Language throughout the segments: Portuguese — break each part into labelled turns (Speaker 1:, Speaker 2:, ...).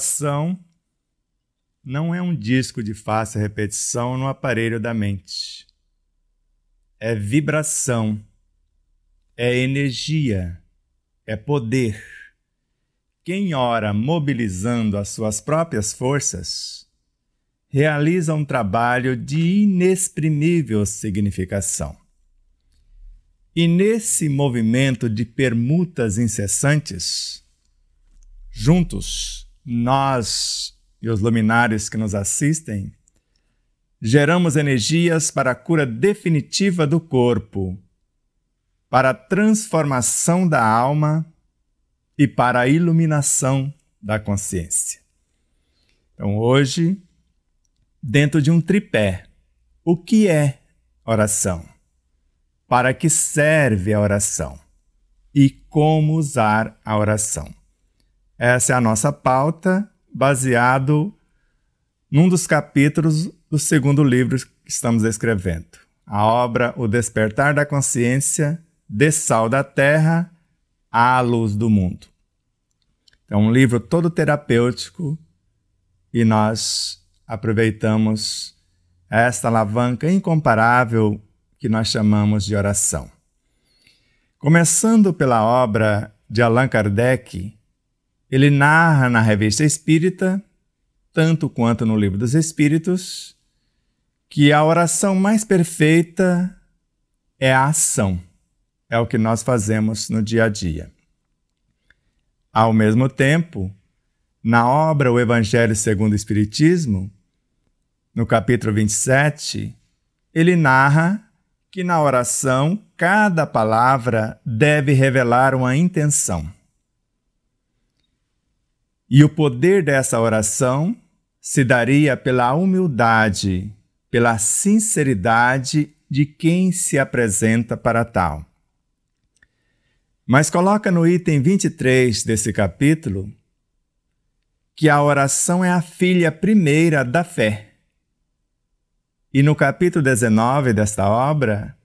Speaker 1: concentração não é um disco de fácil repetição no aparelho da mente. É vibração, é energia, é poder. Quem ora mobilizando as suas próprias forças, realiza um trabalho de inexprimível significação. E nesse movimento de permutas incessantes, juntos, nós e os luminares que nos assistem, geramos energias para a cura definitiva do corpo, para a transformação da alma e para a iluminação da consciência. Então, hoje, dentro de um tripé, o que é oração? Para que serve a oração? E como usar a oração? Essa é a nossa pauta, baseado num dos capítulos do segundo livro que estamos escrevendo. A obra O Despertar da Consciência, de Sal da Terra à Luz do Mundo. É um livro todo terapêutico e nós aproveitamos esta alavanca incomparável que nós chamamos de oração. Começando pela obra de Allan Kardec, ele narra na Revista Espírita, tanto quanto no Livro dos Espíritos, que a oração mais perfeita é a ação, é o que nós fazemos no dia a dia. Ao mesmo tempo, na obra O Evangelho segundo o Espiritismo, no capítulo 27, ele narra que na oração cada palavra deve revelar uma intenção. E o poder dessa oração se daria pela humildade, pela sinceridade de quem se apresenta para tal. Mas coloca no item 23 desse capítulo que a oração é a filha primeira da fé. E no capítulo 19 desta obra,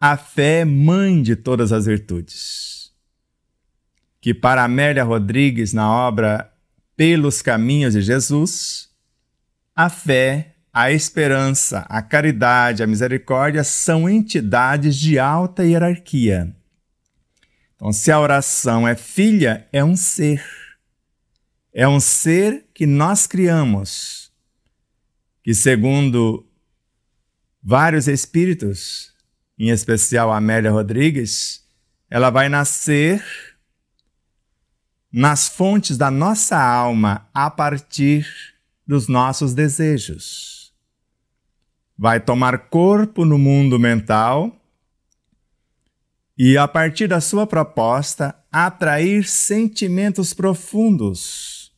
Speaker 1: a fé é mãe de todas as virtudes. Que para Amélia Rodrigues, na obra pelos caminhos de Jesus, a fé, a esperança, a caridade, a misericórdia são entidades de alta hierarquia. Então, se a oração é filha, é um ser. É um ser que nós criamos, que, segundo vários espíritos, em especial Amélia Rodrigues, ela vai nascer nas fontes da nossa alma a partir dos nossos desejos. Vai tomar corpo no mundo mental e, a partir da sua proposta, atrair sentimentos profundos,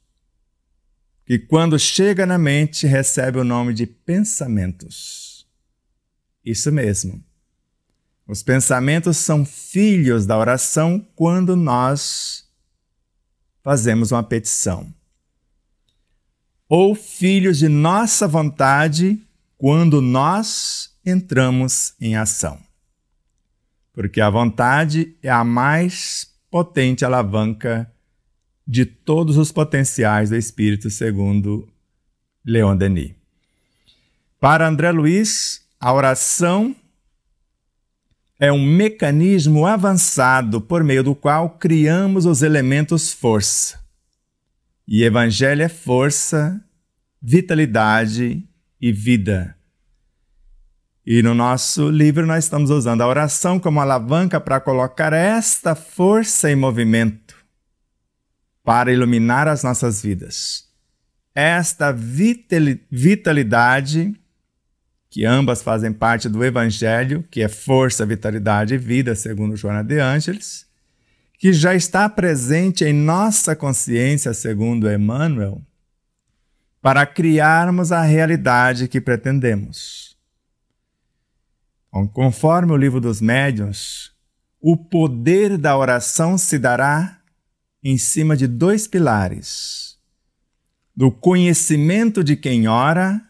Speaker 1: que, quando chega na mente, recebe o nome de pensamentos. Isso mesmo. Os pensamentos são filhos da oração quando nós fazemos uma petição. Ou filhos de nossa vontade quando nós entramos em ação. Porque a vontade é a mais potente alavanca de todos os potenciais do espírito, segundo Leon Denis. Para André Luiz, a oração é um mecanismo avançado por meio do qual criamos os elementos força. E Evangelho é força, vitalidade e vida. E no nosso livro nós estamos usando a oração como alavanca para colocar esta força em movimento para iluminar as nossas vidas. Esta vitalidade que ambas fazem parte do Evangelho, que é força, vitalidade e vida, segundo Joana de Ângeles, que já está presente em nossa consciência, segundo Emmanuel, para criarmos a realidade que pretendemos. conforme o livro dos médiuns, o poder da oração se dará em cima de dois pilares: do conhecimento de quem ora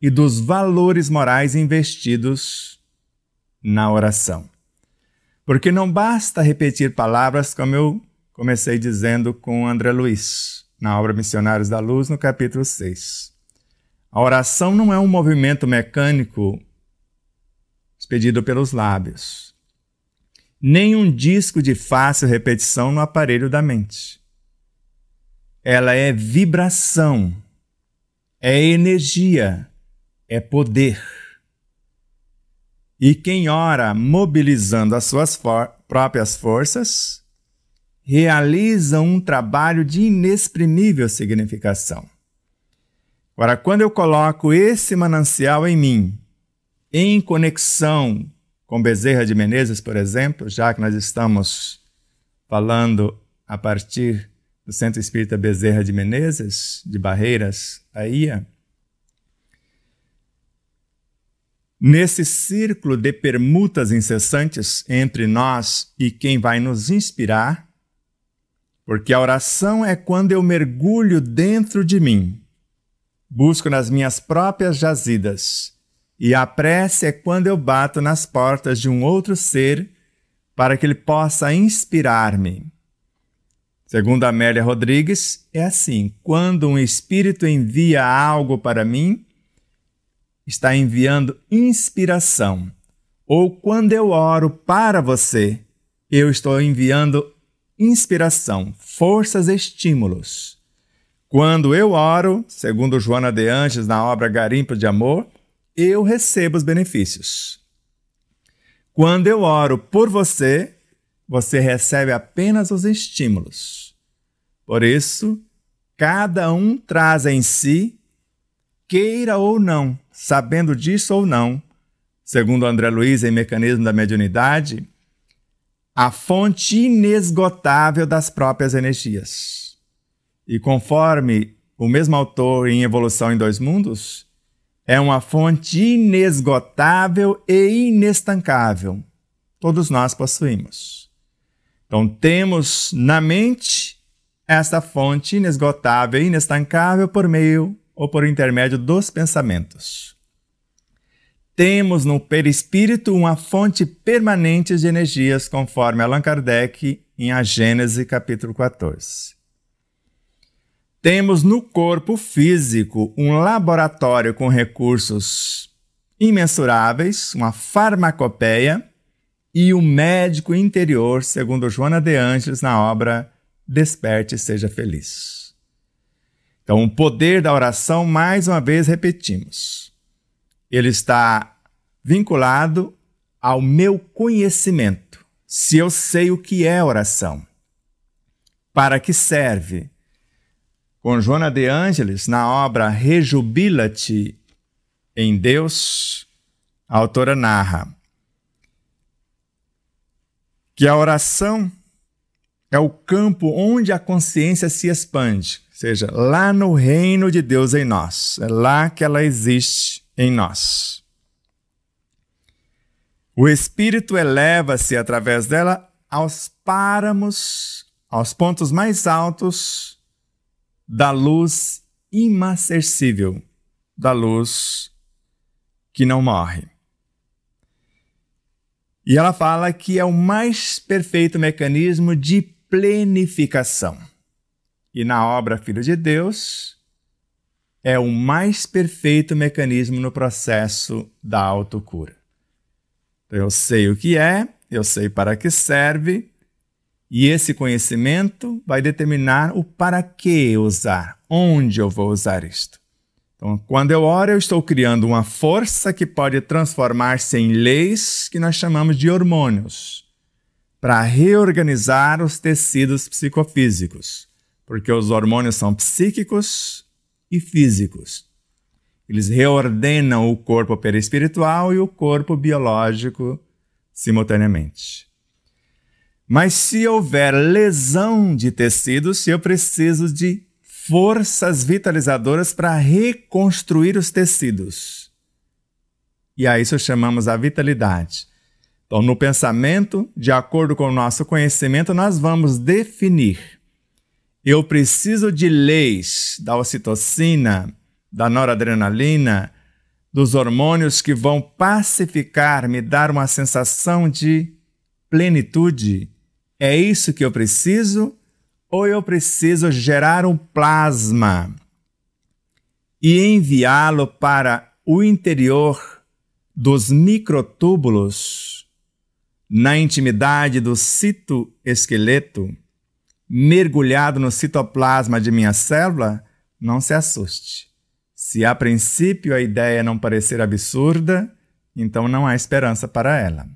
Speaker 1: e dos valores morais investidos na oração. Porque não basta repetir palavras, como eu comecei dizendo com André Luiz, na obra Missionários da Luz, no capítulo 6. A oração não é um movimento mecânico expedido pelos lábios, nem um disco de fácil repetição no aparelho da mente. Ela é vibração, é energia é poder. E quem ora mobilizando as suas for próprias forças, realiza um trabalho de inexprimível significação. Agora, quando eu coloco esse manancial em mim, em conexão com Bezerra de Menezes, por exemplo, já que nós estamos falando a partir do Centro Espírita Bezerra de Menezes, de Barreiras, Bahia, Nesse círculo de permutas incessantes entre nós e quem vai nos inspirar, porque a oração é quando eu mergulho dentro de mim, busco nas minhas próprias jazidas, e a prece é quando eu bato nas portas de um outro ser para que ele possa inspirar-me. Segundo Amélia Rodrigues, é assim: quando um espírito envia algo para mim, está enviando inspiração. Ou quando eu oro para você, eu estou enviando inspiração, forças, estímulos. Quando eu oro, segundo Joana de Anjos na obra Garimpo de Amor, eu recebo os benefícios. Quando eu oro por você, você recebe apenas os estímulos. Por isso, cada um traz em si, queira ou não, sabendo disso ou não, segundo André Luiz em Mecanismo da Mediunidade, a fonte inesgotável das próprias energias. E conforme o mesmo autor em Evolução em Dois Mundos, é uma fonte inesgotável e inestancável. Todos nós possuímos. Então temos na mente essa fonte inesgotável e inestancável por meio ou por intermédio dos pensamentos. Temos no perispírito uma fonte permanente de energias, conforme Allan Kardec em A Gênese, capítulo 14. Temos no corpo físico um laboratório com recursos imensuráveis, uma farmacopeia e o um médico interior, segundo Joana de Anjos, na obra Desperte e Seja Feliz. Então, o poder da oração, mais uma vez repetimos, ele está vinculado ao meu conhecimento. Se eu sei o que é oração, para que serve? Com Joana de Ângeles, na obra Rejubila-te em Deus, a autora narra que a oração é o campo onde a consciência se expande seja, lá no reino de Deus em nós, é lá que ela existe em nós. O Espírito eleva-se através dela aos páramos, aos pontos mais altos da luz imacessível, da luz que não morre. E ela fala que é o mais perfeito mecanismo de plenificação e na obra Filho de Deus, é o mais perfeito mecanismo no processo da autocura. Então, eu sei o que é, eu sei para que serve, e esse conhecimento vai determinar o para que usar, onde eu vou usar isto. Então, quando eu oro, eu estou criando uma força que pode transformar-se em leis que nós chamamos de hormônios, para reorganizar os tecidos psicofísicos porque os hormônios são psíquicos e físicos. Eles reordenam o corpo perispiritual e o corpo biológico simultaneamente. Mas se houver lesão de tecidos, eu preciso de forças vitalizadoras para reconstruir os tecidos. E a isso chamamos a vitalidade. Então, no pensamento, de acordo com o nosso conhecimento, nós vamos definir eu preciso de leis da ocitocina, da noradrenalina, dos hormônios que vão pacificar, me dar uma sensação de plenitude. É isso que eu preciso? Ou eu preciso gerar um plasma e enviá-lo para o interior dos microtúbulos na intimidade do citoesqueleto? mergulhado no citoplasma de minha célula, não se assuste. Se a princípio a ideia não parecer absurda, então não há esperança para ela.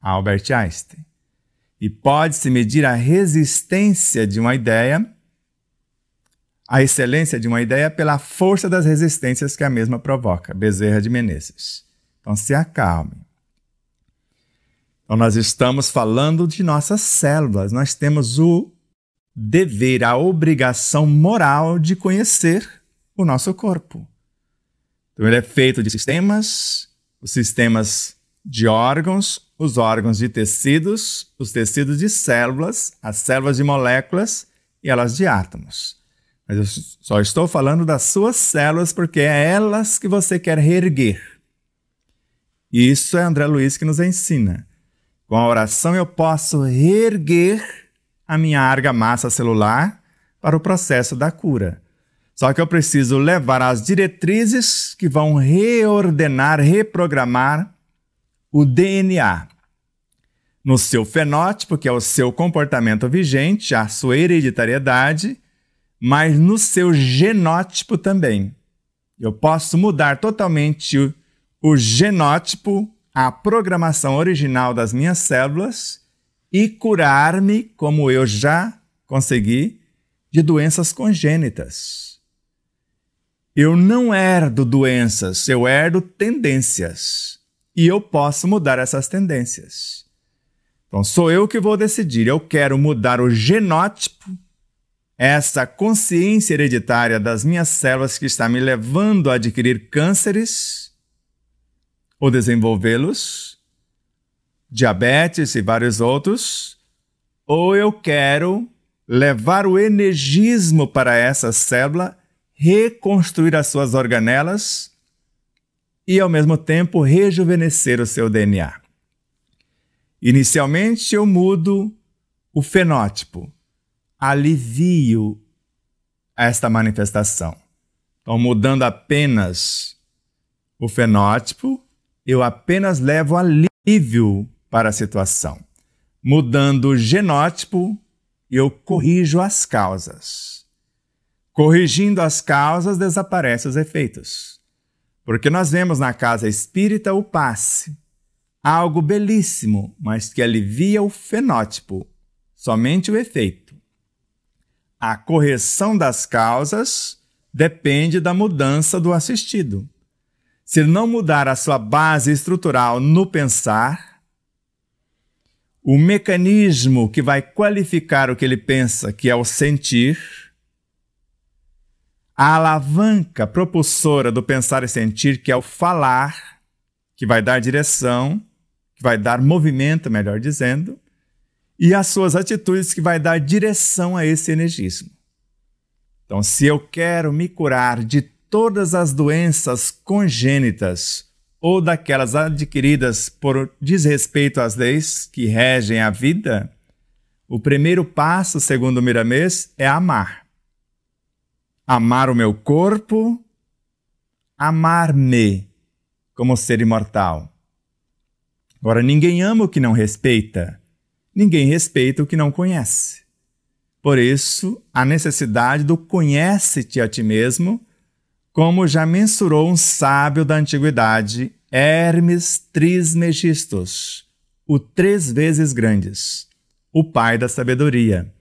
Speaker 1: Albert Einstein. E pode-se medir a resistência de uma ideia, a excelência de uma ideia, pela força das resistências que a mesma provoca. Bezerra de Menezes. Então se acalme. Então, nós estamos falando de nossas células. Nós temos o dever, a obrigação moral de conhecer o nosso corpo. Então, ele é feito de sistemas, os sistemas de órgãos, os órgãos de tecidos, os tecidos de células, as células de moléculas e elas de átomos. Mas eu só estou falando das suas células porque é elas que você quer reerguer. E isso é André Luiz que nos ensina. Com a oração eu posso reerguer a minha argamassa celular para o processo da cura. Só que eu preciso levar as diretrizes que vão reordenar, reprogramar o DNA no seu fenótipo, que é o seu comportamento vigente, a sua hereditariedade, mas no seu genótipo também. Eu posso mudar totalmente o, o genótipo, a programação original das minhas células, e curar-me, como eu já consegui, de doenças congênitas. Eu não herdo doenças, eu herdo tendências. E eu posso mudar essas tendências. Então sou eu que vou decidir. Eu quero mudar o genótipo, essa consciência hereditária das minhas células que está me levando a adquirir cânceres ou desenvolvê-los diabetes e vários outros, ou eu quero levar o energismo para essa célula, reconstruir as suas organelas e, ao mesmo tempo, rejuvenescer o seu DNA. Inicialmente, eu mudo o fenótipo, alivio esta manifestação. Então, mudando apenas o fenótipo, eu apenas levo alívio para a situação. Mudando o genótipo, eu corrijo as causas. Corrigindo as causas, desaparecem os efeitos. Porque nós vemos na casa espírita o passe, algo belíssimo, mas que alivia o fenótipo, somente o efeito. A correção das causas depende da mudança do assistido. Se não mudar a sua base estrutural no pensar, o mecanismo que vai qualificar o que ele pensa, que é o sentir, a alavanca propulsora do pensar e sentir, que é o falar, que vai dar direção, que vai dar movimento, melhor dizendo, e as suas atitudes, que vai dar direção a esse energismo. Então, se eu quero me curar de todas as doenças congênitas ou daquelas adquiridas por desrespeito às leis que regem a vida, o primeiro passo, segundo Miramês, é amar. Amar o meu corpo, amar-me como ser imortal. Agora, ninguém ama o que não respeita, ninguém respeita o que não conhece. Por isso, a necessidade do conhece-te a ti mesmo como já mensurou um sábio da antiguidade, Hermes Trismegistos, o três vezes grandes, o pai da sabedoria.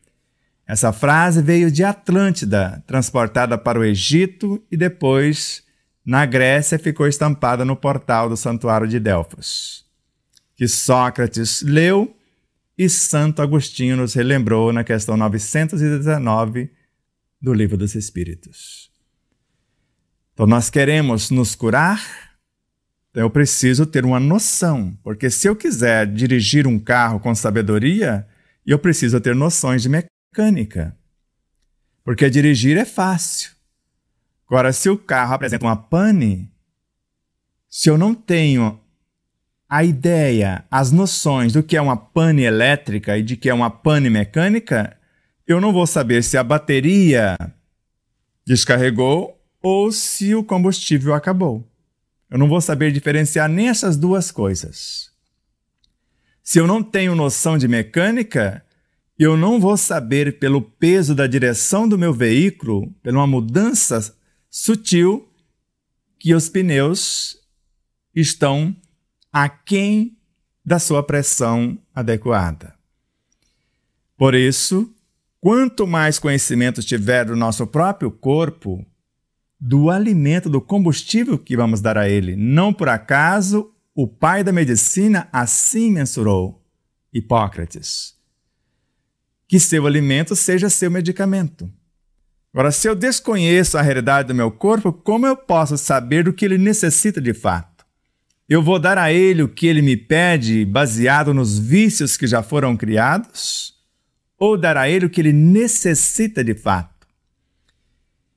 Speaker 1: Essa frase veio de Atlântida, transportada para o Egito e depois na Grécia ficou estampada no portal do Santuário de Delfos, que Sócrates leu e Santo Agostinho nos relembrou na questão 919 do Livro dos Espíritos. Então, nós queremos nos curar, então eu preciso ter uma noção, porque se eu quiser dirigir um carro com sabedoria, eu preciso ter noções de mecânica. Porque dirigir é fácil. Agora, se o carro apresenta uma pane, se eu não tenho a ideia, as noções do que é uma pane elétrica e de que é uma pane mecânica, eu não vou saber se a bateria descarregou ou se o combustível acabou. Eu não vou saber diferenciar nem essas duas coisas. Se eu não tenho noção de mecânica, eu não vou saber pelo peso da direção do meu veículo, pela uma mudança sutil, que os pneus estão aquém da sua pressão adequada. Por isso, quanto mais conhecimento tiver do nosso próprio corpo, do alimento, do combustível que vamos dar a ele. Não por acaso o pai da medicina assim mensurou Hipócrates: que seu alimento seja seu medicamento. Agora, se eu desconheço a realidade do meu corpo, como eu posso saber do que ele necessita de fato? Eu vou dar a ele o que ele me pede baseado nos vícios que já foram criados? Ou dar a ele o que ele necessita de fato?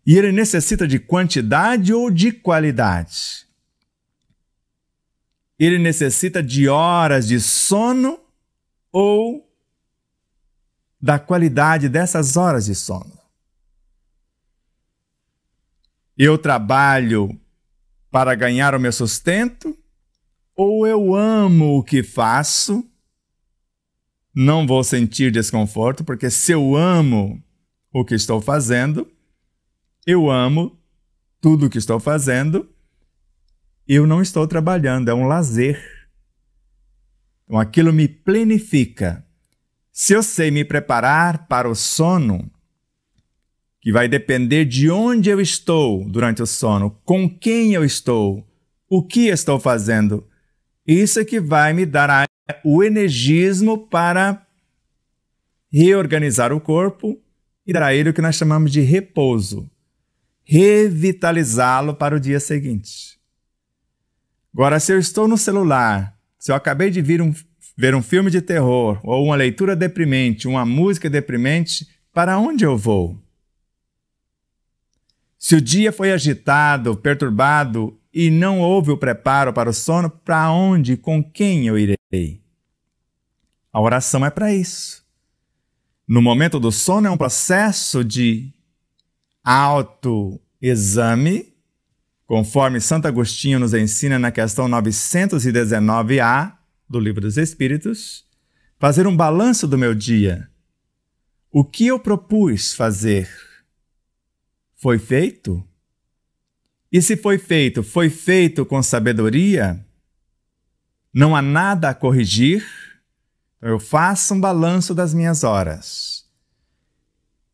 Speaker 1: E ele necessita de quantidade ou de qualidade? Ele necessita de horas de sono ou da qualidade dessas horas de sono? Eu trabalho para ganhar o meu sustento ou eu amo o que faço? Não vou sentir desconforto, porque se eu amo o que estou fazendo, eu amo tudo o que estou fazendo, eu não estou trabalhando, é um lazer. Então aquilo me plenifica. Se eu sei me preparar para o sono, que vai depender de onde eu estou durante o sono, com quem eu estou, o que estou fazendo, isso é que vai me dar a, o energismo para reorganizar o corpo e dar a ele o que nós chamamos de repouso revitalizá-lo para o dia seguinte. Agora, se eu estou no celular, se eu acabei de vir um, ver um filme de terror, ou uma leitura deprimente, uma música deprimente, para onde eu vou? Se o dia foi agitado, perturbado e não houve o preparo para o sono, para onde, com quem eu irei? A oração é para isso. No momento do sono é um processo de autoexame, conforme Santo Agostinho nos ensina na questão 919A do Livro dos Espíritos, fazer um balanço do meu dia. O que eu propus fazer foi feito? E se foi feito, foi feito com sabedoria? Não há nada a corrigir? Então, eu faço um balanço das minhas horas.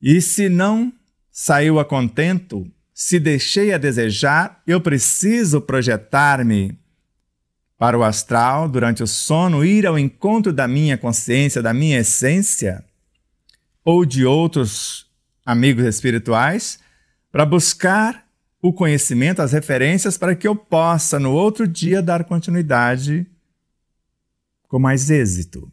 Speaker 1: E se não Saiu a contento? Se deixei a desejar, eu preciso projetar-me para o astral durante o sono, ir ao encontro da minha consciência, da minha essência, ou de outros amigos espirituais, para buscar o conhecimento, as referências, para que eu possa no outro dia dar continuidade com mais êxito.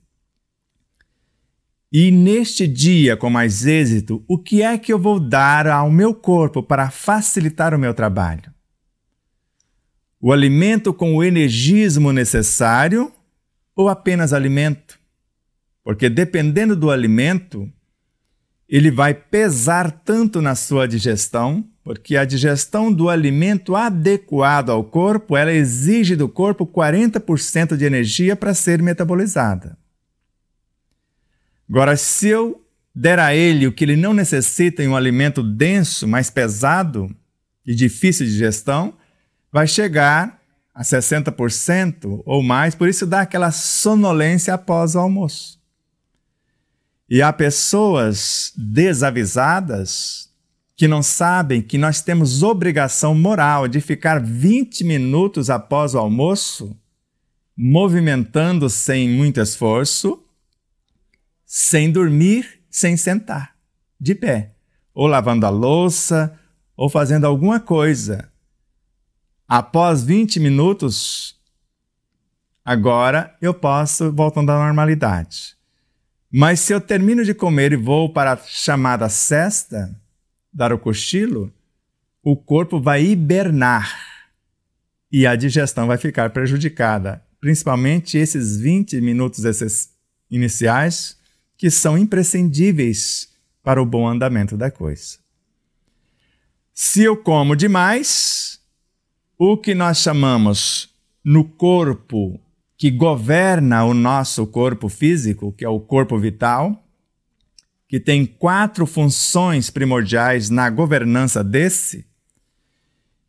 Speaker 1: E neste dia, com mais êxito, o que é que eu vou dar ao meu corpo para facilitar o meu trabalho? O alimento com o energismo necessário ou apenas alimento? Porque dependendo do alimento, ele vai pesar tanto na sua digestão, porque a digestão do alimento adequado ao corpo, ela exige do corpo 40% de energia para ser metabolizada. Agora, se eu der a ele o que ele não necessita em um alimento denso, mais pesado e difícil de digestão, vai chegar a 60% ou mais, por isso dá aquela sonolência após o almoço. E há pessoas desavisadas que não sabem que nós temos obrigação moral de ficar 20 minutos após o almoço, movimentando sem muito esforço, sem dormir, sem sentar, de pé, ou lavando a louça, ou fazendo alguma coisa. Após 20 minutos, agora eu posso voltando à normalidade. Mas se eu termino de comer e vou para a chamada cesta, dar o cochilo, o corpo vai hibernar e a digestão vai ficar prejudicada, principalmente esses 20 minutos esses iniciais que são imprescindíveis para o bom andamento da coisa. Se eu como demais, o que nós chamamos no corpo que governa o nosso corpo físico, que é o corpo vital, que tem quatro funções primordiais na governança desse,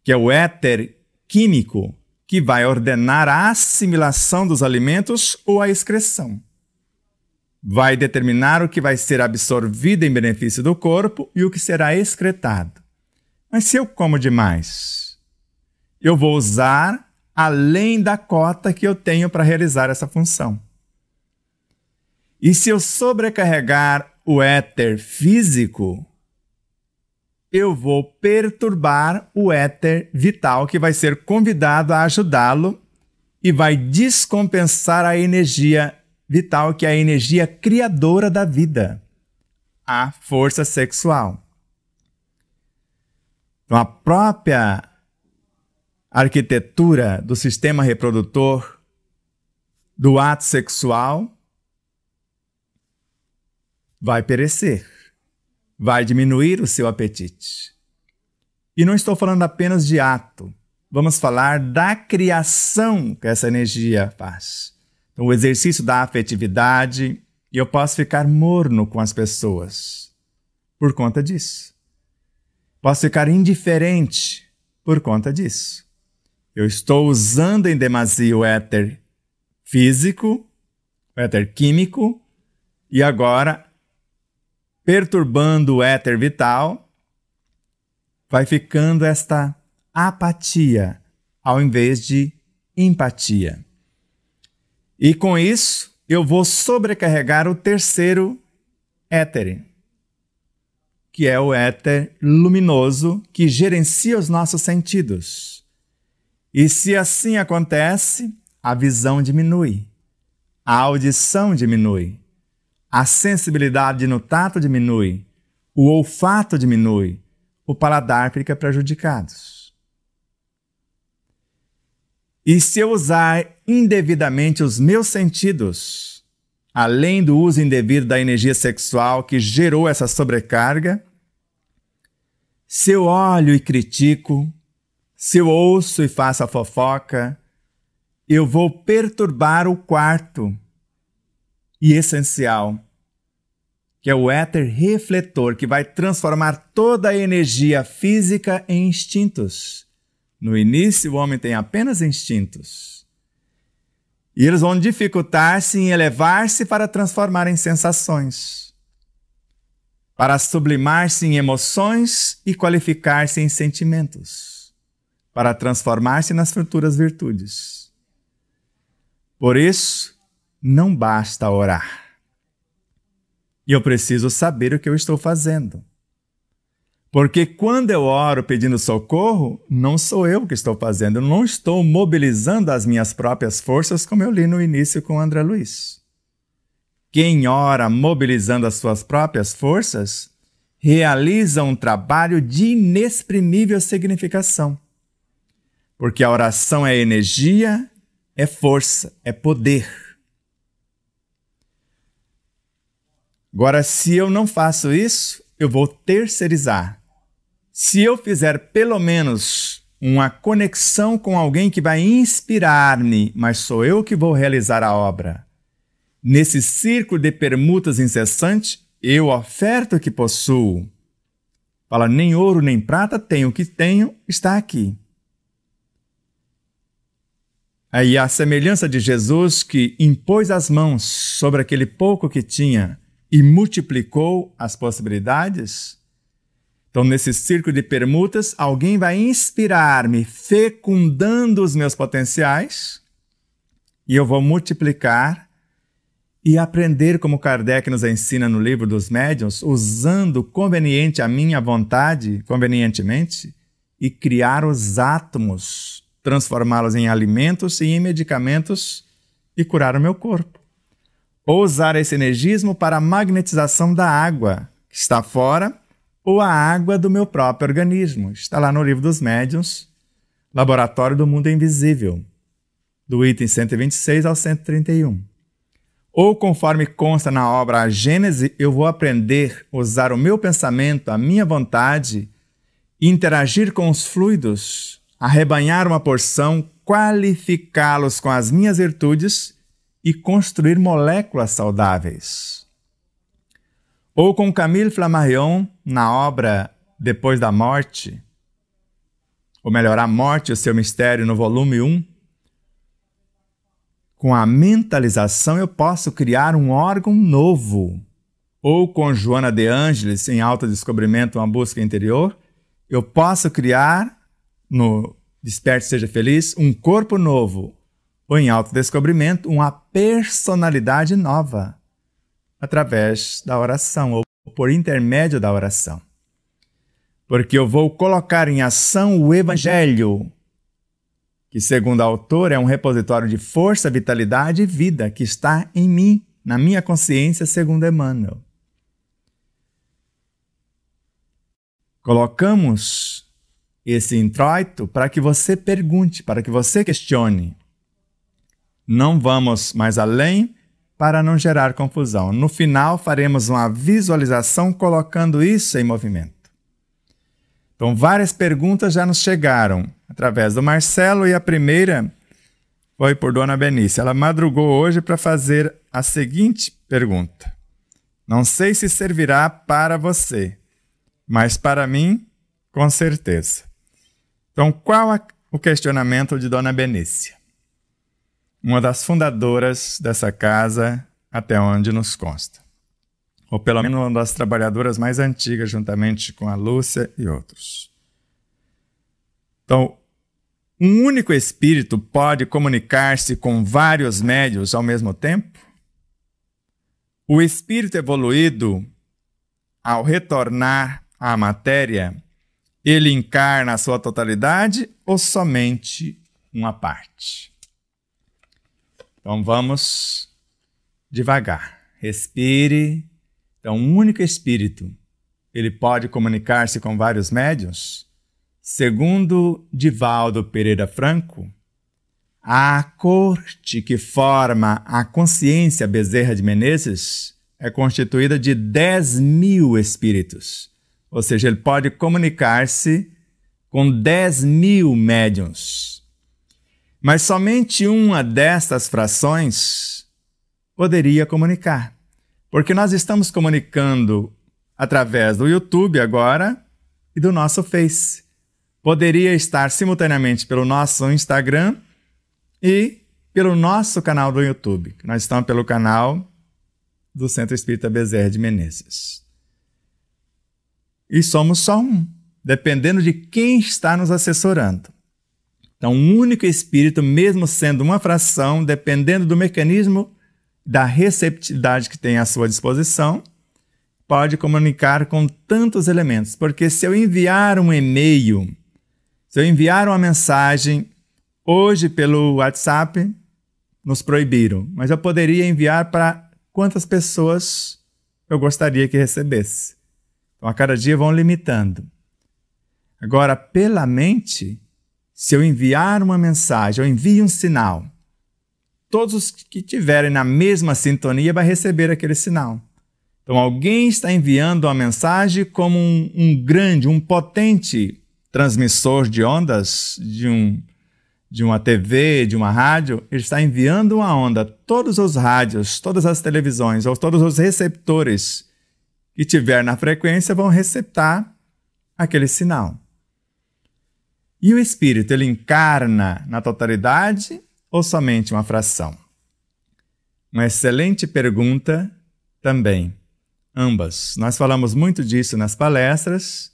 Speaker 1: que é o éter químico, que vai ordenar a assimilação dos alimentos ou a excreção vai determinar o que vai ser absorvido em benefício do corpo e o que será excretado. Mas se eu como demais, eu vou usar além da cota que eu tenho para realizar essa função. E se eu sobrecarregar o éter físico, eu vou perturbar o éter vital que vai ser convidado a ajudá-lo e vai descompensar a energia vital que é a energia criadora da vida, a força sexual. Então, a própria arquitetura do sistema reprodutor do ato sexual vai perecer, vai diminuir o seu apetite. E não estou falando apenas de ato, vamos falar da criação que essa energia faz o exercício da afetividade e eu posso ficar morno com as pessoas por conta disso. Posso ficar indiferente por conta disso. Eu estou usando em demasia o éter físico, o éter químico, e agora perturbando o éter vital, vai ficando esta apatia ao invés de empatia. E com isso, eu vou sobrecarregar o terceiro éter, que é o éter luminoso que gerencia os nossos sentidos. E se assim acontece, a visão diminui, a audição diminui, a sensibilidade no tato diminui, o olfato diminui, o paladar fica prejudicado. E se eu usar indevidamente os meus sentidos, além do uso indevido da energia sexual que gerou essa sobrecarga, se eu olho e critico, se eu ouço e faço a fofoca, eu vou perturbar o quarto e essencial, que é o éter refletor, que vai transformar toda a energia física em instintos. No início, o homem tem apenas instintos. E eles vão dificultar-se em elevar-se para transformar em sensações, para sublimar-se em emoções e qualificar-se em sentimentos, para transformar-se nas futuras virtudes. Por isso, não basta orar. E eu preciso saber o que eu estou fazendo. Porque quando eu oro pedindo socorro, não sou eu que estou fazendo, não estou mobilizando as minhas próprias forças, como eu li no início com André Luiz. Quem ora mobilizando as suas próprias forças, realiza um trabalho de inexprimível significação. Porque a oração é energia, é força, é poder. Agora, se eu não faço isso, eu vou terceirizar se eu fizer pelo menos uma conexão com alguém que vai inspirar-me, mas sou eu que vou realizar a obra. Nesse círculo de permutas incessante, eu oferto o que possuo. Fala, nem ouro nem prata tenho, o que tenho está aqui. Aí a semelhança de Jesus que impôs as mãos sobre aquele pouco que tinha e multiplicou as possibilidades, então, nesse circo de permutas, alguém vai inspirar-me, fecundando os meus potenciais, e eu vou multiplicar e aprender como Kardec nos ensina no livro dos médiuns, usando conveniente a minha vontade, convenientemente, e criar os átomos, transformá-los em alimentos e em medicamentos e curar o meu corpo. Ou usar esse energismo para a magnetização da água, que está fora, ou a água do meu próprio organismo. Está lá no livro dos médiuns, Laboratório do Mundo Invisível, do item 126 ao 131. Ou conforme consta na obra A Gênese, eu vou aprender a usar o meu pensamento, a minha vontade, interagir com os fluidos, arrebanhar uma porção, qualificá-los com as minhas virtudes e construir moléculas saudáveis. Ou com Camille Flammarion, na obra Depois da Morte, ou melhor, A Morte e o Seu Mistério, no volume 1, com a mentalização eu posso criar um órgão novo. Ou com Joana de Ângeles, em Alto Descobrimento, Uma Busca Interior, eu posso criar, no Desperte Seja Feliz, um corpo novo. Ou em Alto Descobrimento, uma personalidade nova, através da oração por intermédio da oração. Porque eu vou colocar em ação o Evangelho, que, segundo o autor, é um repositório de força, vitalidade e vida que está em mim, na minha consciência, segundo Emmanuel. Colocamos esse introito para que você pergunte, para que você questione. Não vamos mais além para não gerar confusão. No final, faremos uma visualização colocando isso em movimento. Então, várias perguntas já nos chegaram através do Marcelo e a primeira foi por Dona Benícia. Ela madrugou hoje para fazer a seguinte pergunta: Não sei se servirá para você, mas para mim, com certeza. Então, qual a, o questionamento de Dona Benícia? uma das fundadoras dessa casa, até onde nos consta. Ou pelo menos uma das trabalhadoras mais antigas, juntamente com a Lúcia e outros. Então, um único espírito pode comunicar-se com vários médios ao mesmo tempo? O espírito evoluído, ao retornar à matéria, ele encarna a sua totalidade ou somente uma parte? Então vamos devagar. Respire. Então, um único espírito, ele pode comunicar-se com vários médiuns? Segundo Divaldo Pereira Franco, a corte que forma a consciência Bezerra de Menezes é constituída de 10 mil espíritos. Ou seja, ele pode comunicar-se com 10 mil médiums. Mas somente uma destas frações poderia comunicar. Porque nós estamos comunicando através do YouTube agora e do nosso Face. Poderia estar simultaneamente pelo nosso Instagram e pelo nosso canal do YouTube. Nós estamos pelo canal do Centro Espírita Bezerra de Menezes. E somos só um, dependendo de quem está nos assessorando. Então, um único espírito, mesmo sendo uma fração, dependendo do mecanismo da receptividade que tem à sua disposição, pode comunicar com tantos elementos. Porque se eu enviar um e-mail, se eu enviar uma mensagem hoje pelo WhatsApp, nos proibiram, mas eu poderia enviar para quantas pessoas eu gostaria que recebesse. Então, a cada dia vão limitando. Agora, pela mente, se eu enviar uma mensagem, eu envio um sinal, todos os que tiverem na mesma sintonia vão receber aquele sinal. Então, alguém está enviando uma mensagem como um, um grande, um potente transmissor de ondas de, um, de uma TV, de uma rádio. Ele está enviando uma onda. Todos os rádios, todas as televisões ou todos os receptores que tiver na frequência vão receptar aquele sinal. E o espírito, ele encarna na totalidade ou somente uma fração? Uma excelente pergunta também. Ambas. Nós falamos muito disso nas palestras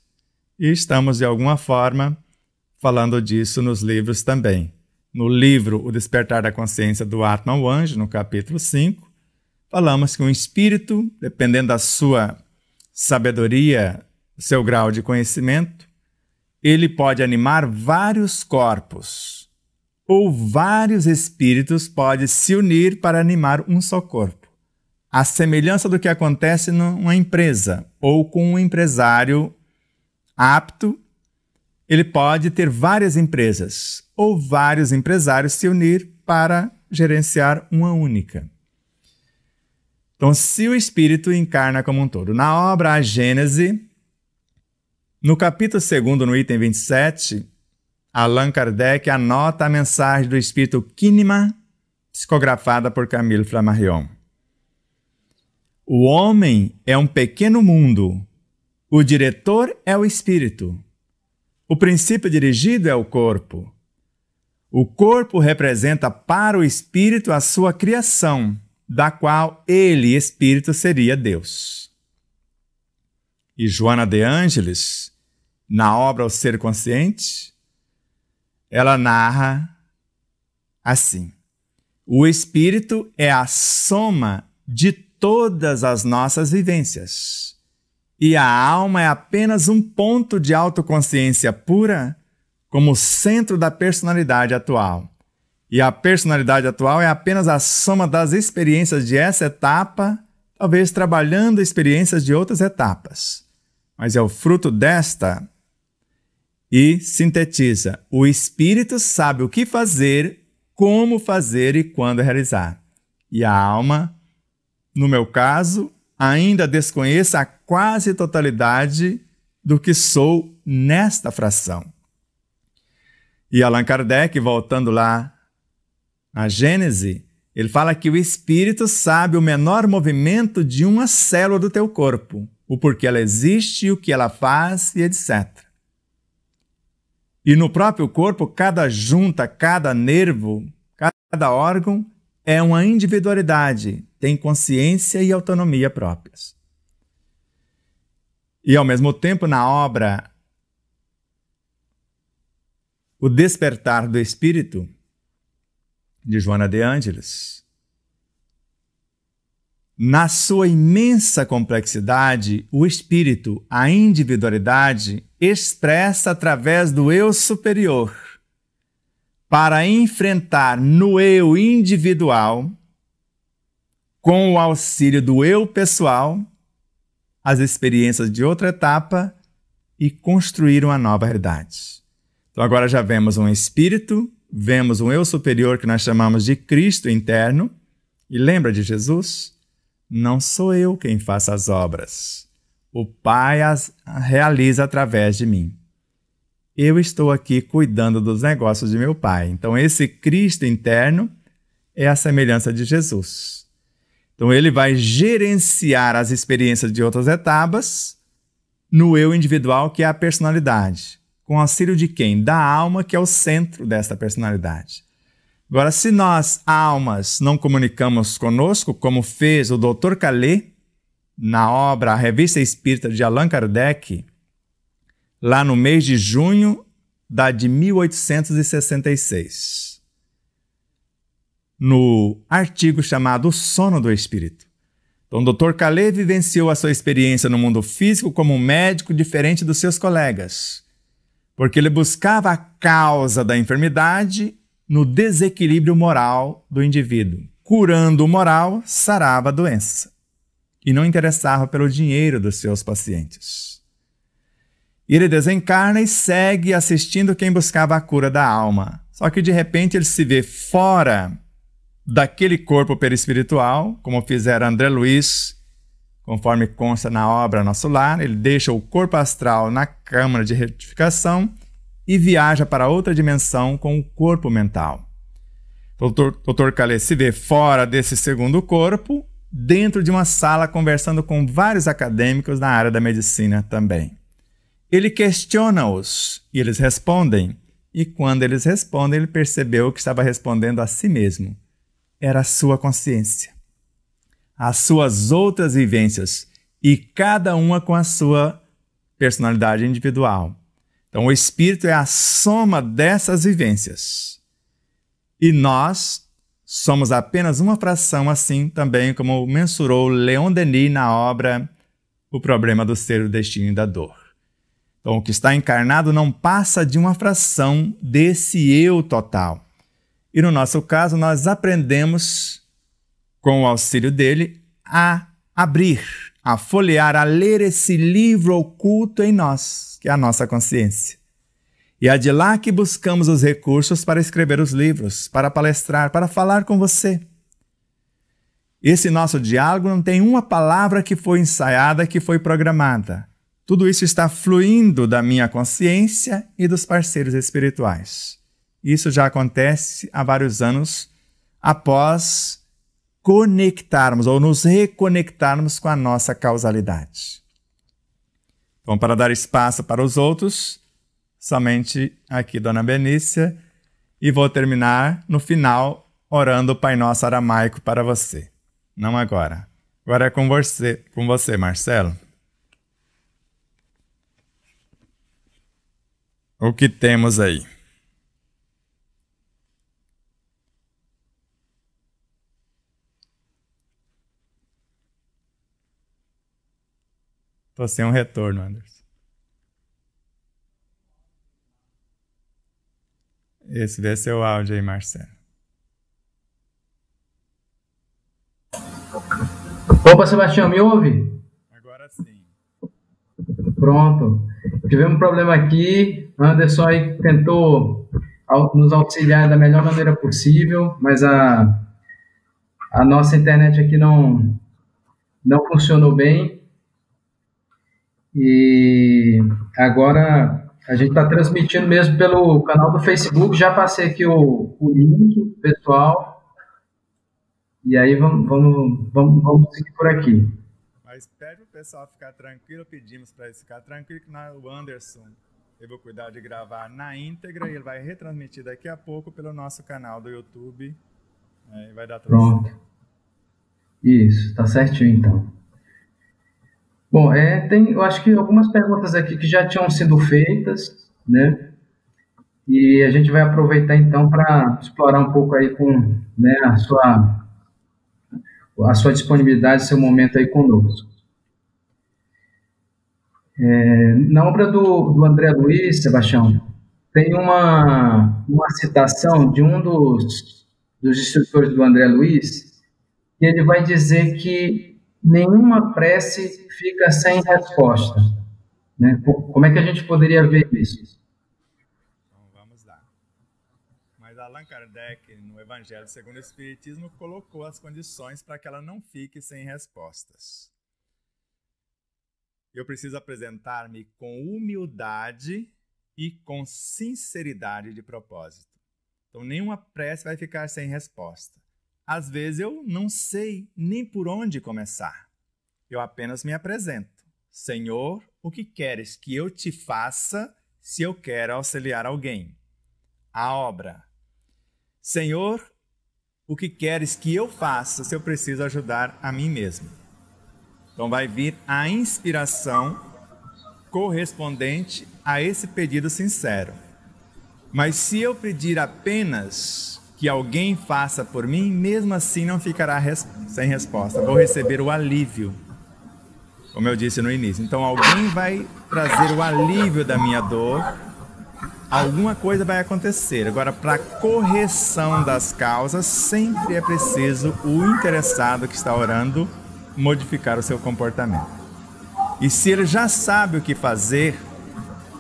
Speaker 1: e estamos, de alguma forma, falando disso nos livros também. No livro O Despertar da Consciência do Atma ao Anjo, no capítulo 5, falamos que um espírito, dependendo da sua sabedoria, seu grau de conhecimento, ele pode animar vários corpos, ou vários espíritos podem se unir para animar um só corpo. A semelhança do que acontece numa empresa ou com um empresário apto, ele pode ter várias empresas ou vários empresários se unir para gerenciar uma única. Então, se o espírito encarna como um todo, na obra A Gênese, no capítulo 2, no item 27, Allan Kardec anota a mensagem do espírito Kinema, psicografada por Camille Flammarion. O homem é um pequeno mundo. O diretor é o espírito. O princípio dirigido é o corpo. O corpo representa para o espírito a sua criação, da qual ele, espírito, seria Deus e Joana de Ângeles, na obra O Ser Consciente, ela narra assim: O espírito é a soma de todas as nossas vivências. E a alma é apenas um ponto de autoconsciência pura como centro da personalidade atual. E a personalidade atual é apenas a soma das experiências de essa etapa, talvez trabalhando experiências de outras etapas mas é o fruto desta. E sintetiza: o espírito sabe o que fazer, como fazer e quando realizar. E a alma, no meu caso, ainda desconheça a quase totalidade do que sou nesta fração. E Allan Kardec, voltando lá na Gênese, ele fala que o espírito sabe o menor movimento de uma célula do teu corpo o porquê ela existe, o que ela faz e etc. E no próprio corpo, cada junta, cada nervo, cada órgão é uma individualidade, tem consciência e autonomia próprias. E ao mesmo tempo, na obra O Despertar do Espírito, de Joana de Ângeles, na sua imensa complexidade, o espírito, a individualidade, expressa através do eu superior. Para enfrentar no eu individual, com o auxílio do eu pessoal, as experiências de outra etapa e construir uma nova realidade. Então, agora já vemos um espírito, vemos um eu superior que nós chamamos de Cristo interno, e lembra de Jesus? Não sou eu quem faço as obras. O Pai as realiza através de mim. Eu estou aqui cuidando dos negócios de meu Pai. Então, esse Cristo interno é a semelhança de Jesus. Então, ele vai gerenciar as experiências de outras etapas no eu individual, que é a personalidade. Com auxílio de quem? Da alma, que é o centro desta personalidade. Agora, se nós, almas, não comunicamos conosco, como fez o Dr. Calais na obra A Revista Espírita de Allan Kardec, lá no mês de junho da de 1866, no artigo chamado O Sono do Espírito. Então, o Dr. Calais vivenciou a sua experiência no mundo físico como um médico diferente dos seus colegas, porque ele buscava a causa da enfermidade no desequilíbrio moral do indivíduo. Curando o moral, sarava a doença. E não interessava pelo dinheiro dos seus pacientes. Ele desencarna e segue assistindo quem buscava a cura da alma. Só que de repente ele se vê fora daquele corpo perispiritual, como fizera André Luiz, conforme consta na obra Nosso Lar. Ele deixa o corpo astral na câmara de retificação e viaja para outra dimensão com o corpo mental. Dr. Dr. Calais se vê fora desse segundo corpo, dentro de uma sala conversando com vários acadêmicos na área da medicina também. Ele questiona-os e eles respondem. E quando eles respondem, ele percebeu que estava respondendo a si mesmo. Era a sua consciência, as suas outras vivências e cada uma com a sua personalidade individual. Então, o Espírito é a soma dessas vivências. E nós somos apenas uma fração, assim também como mensurou Leon Denis na obra O Problema do Ser, o Destino e da Dor. Então, o que está encarnado não passa de uma fração desse eu total. E no nosso caso, nós aprendemos, com o auxílio dele, a abrir a folhear, a ler esse livro oculto em nós, que é a nossa consciência. E é de lá que buscamos os recursos para escrever os livros, para palestrar, para falar com você. Esse nosso diálogo não tem uma palavra que foi ensaiada, que foi programada. Tudo isso está fluindo da minha consciência e dos parceiros espirituais. Isso já acontece há vários anos após conectarmos ou nos reconectarmos com a nossa causalidade. Então, para dar espaço para os outros, somente aqui, Dona Benícia, e vou terminar no final orando o Pai Nosso aramaico para você. Não agora. Agora é com você, com você, Marcelo. O que temos aí? Tô sem um retorno, Anderson. Esse, vê seu áudio aí, Marcelo.
Speaker 2: Opa, Sebastião, me ouve? Agora sim. Pronto. Tivemos um problema aqui. Anderson aí tentou nos auxiliar da melhor maneira possível, mas a, a nossa internet aqui não, não funcionou bem. E agora a gente está transmitindo mesmo pelo canal do Facebook. Já passei aqui o, o link, pessoal. E aí vamos, vamos, vamos, vamos seguir por aqui.
Speaker 1: Mas pede o pessoal ficar tranquilo, pedimos para eles ficar tranquilo. que é o Anderson teve o cuidado de gravar na íntegra e ele vai retransmitir daqui a pouco pelo nosso canal do YouTube. Aí vai dar tudo Pronto.
Speaker 2: Isso, tá certinho então. Bom, é, tem, eu acho que algumas perguntas aqui que já tinham sido feitas, né? E a gente vai aproveitar então para explorar um pouco aí com né, a, sua, a sua disponibilidade, seu momento aí conosco. É, na obra do, do André Luiz, Sebastião, tem uma, uma citação de um dos, dos instrutores do André Luiz, e ele vai dizer que nenhuma prece fica sem resposta. Né? Como é que a gente poderia ver isso? Então,
Speaker 1: vamos lá. Mas Allan Kardec, no Evangelho segundo o Espiritismo, colocou as condições para que ela não fique sem respostas. Eu preciso apresentar-me com humildade e com sinceridade de propósito. Então, nenhuma prece vai ficar sem resposta. Às vezes eu não sei nem por onde começar. Eu apenas me apresento. Senhor, o que queres que eu te faça se eu quero auxiliar alguém? A obra. Senhor, o que queres que eu faça se eu preciso ajudar a mim mesmo? Então vai vir a inspiração correspondente a esse pedido sincero. Mas se eu pedir apenas que alguém faça por mim, mesmo assim não ficará res sem resposta. Vou receber o alívio, como eu disse no início. Então, alguém vai trazer o alívio da minha dor, alguma coisa vai acontecer. Agora, para correção das causas, sempre é preciso o interessado que está orando modificar o seu comportamento. E se ele já sabe o que fazer,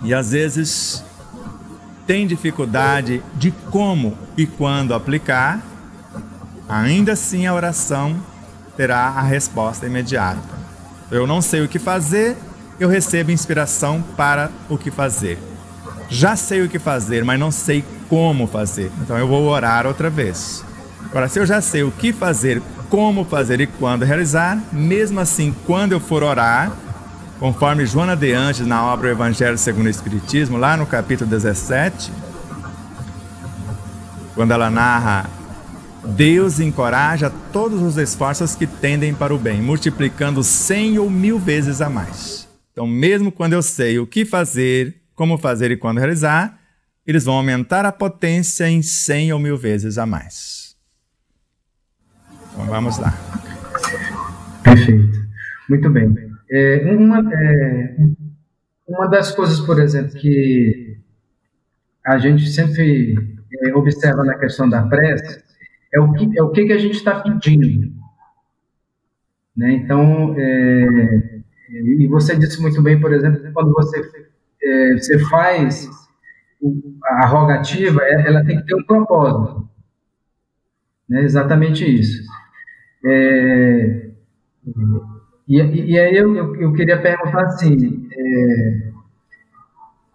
Speaker 1: e às vezes tem dificuldade de como e quando aplicar, ainda assim a oração terá a resposta imediata. Eu não sei o que fazer, eu recebo inspiração para o que fazer. Já sei o que fazer, mas não sei como fazer. Então eu vou orar outra vez. Agora, se eu já sei o que fazer, como fazer e quando realizar, mesmo assim, quando eu for orar, Conforme Joana de Anjos, na obra O Evangelho segundo o Espiritismo, lá no capítulo 17, quando ela narra Deus encoraja todos os esforços que tendem para o bem, multiplicando cem ou mil vezes a mais. Então, mesmo quando eu sei o que fazer, como fazer e quando realizar, eles vão aumentar a potência em cem ou mil vezes a mais. Então, vamos lá. Perfeito. Muito bem.
Speaker 2: É, uma, é, uma das coisas, por exemplo, que a gente sempre é, observa na questão da prece é o que, é o que, que a gente está pedindo. Né? Então, é, e você disse muito bem, por exemplo, quando você, é, você faz a rogativa, ela tem que ter um propósito. Né? Exatamente isso. É, e, e aí eu, eu, queria perguntar assim, é,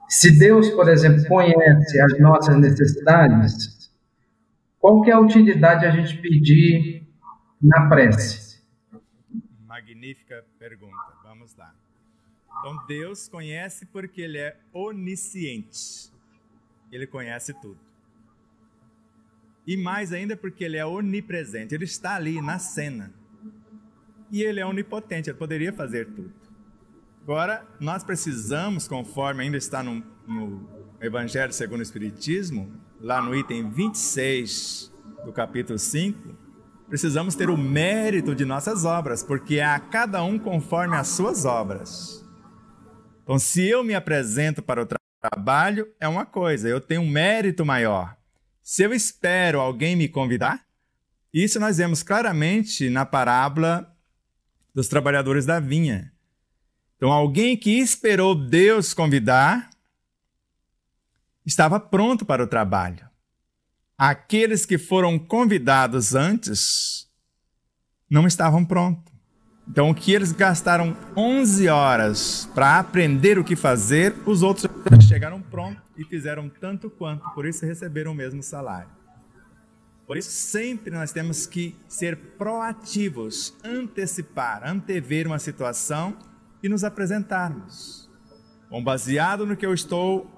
Speaker 2: se Deus, por exemplo, conhece as nossas necessidades, qual que é a utilidade a gente pedir na prece? Magnífica pergunta. Vamos
Speaker 1: lá. Então Deus conhece porque ele é onisciente. Ele conhece tudo. E mais ainda porque ele é onipresente. Ele está ali na cena e ele é onipotente, ele poderia fazer tudo. Agora, nós precisamos, conforme ainda está no, no Evangelho segundo o Espiritismo, lá no item 26 do capítulo 5, precisamos ter o mérito de nossas obras, porque é a cada um conforme as suas obras. Então, se eu me apresento para o trabalho, é uma coisa, eu tenho um mérito maior. Se eu espero alguém me convidar, isso nós vemos claramente na parábola dos trabalhadores da vinha. Então, alguém que esperou Deus convidar estava pronto para o trabalho. Aqueles que foram convidados antes não estavam prontos. Então, o que eles gastaram 11 horas para aprender o que fazer, os outros chegaram prontos e fizeram tanto quanto, por isso receberam o mesmo salário. Por isso, sempre nós temos que ser proativos, antecipar, antever uma situação e nos apresentarmos. Bom, baseado no que eu estou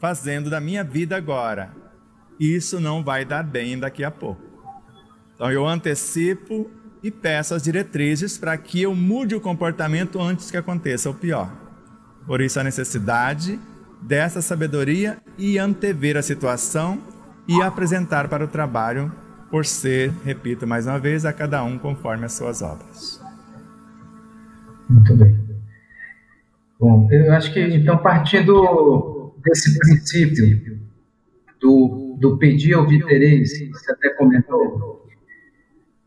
Speaker 1: fazendo da minha vida agora, isso não vai dar bem daqui a pouco. Então, eu antecipo e peço as diretrizes para que eu mude o comportamento antes que aconteça o pior. Por isso, a necessidade dessa sabedoria e antever a situação e apresentar para o trabalho, por ser, repito mais uma vez, a cada um conforme as suas obras.
Speaker 2: Muito bem. Bom, eu acho
Speaker 1: que então partindo desse
Speaker 2: princípio do, do pedir ouvir tereis, você até comentou,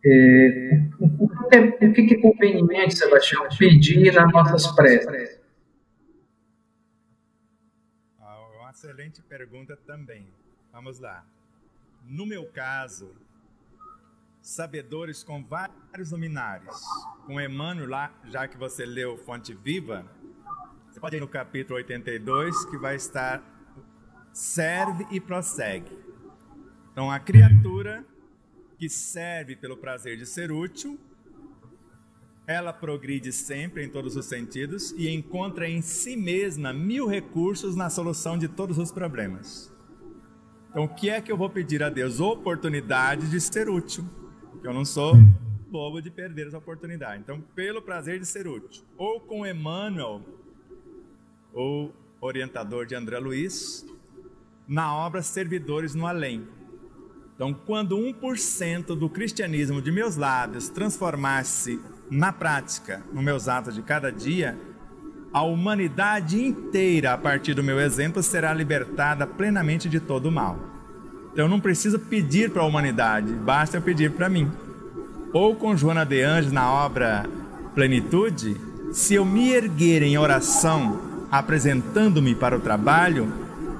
Speaker 2: é, o, que, é, o que é conveniente, Sebastião, pedir nas nossas preces?
Speaker 1: Ah, é uma excelente pergunta também. Vamos lá. No meu caso, sabedores com vários luminares. Com Emmanuel lá, já que você leu Fonte Viva, você pode ir no capítulo 82 que vai estar serve e prossegue. Então a criatura que serve pelo prazer de ser útil, ela progride sempre em todos os sentidos e encontra em si mesma mil recursos na solução de todos os problemas. Então, o que é que eu vou pedir a Deus? Oportunidade de ser útil. Porque eu não sou bobo de perder essa oportunidade. Então, pelo prazer de ser útil. Ou com Emmanuel, o orientador de André Luiz, na obra Servidores no Além. Então, quando 1% do cristianismo de meus lábios transformasse na prática, nos meus atos de cada dia, a humanidade inteira, a partir do meu exemplo, será libertada plenamente de todo o mal. Então eu não preciso pedir para a humanidade, basta eu pedir para mim. Ou com Joana de Anjos na obra Plenitude, se eu me erguer em oração, apresentando-me para o trabalho,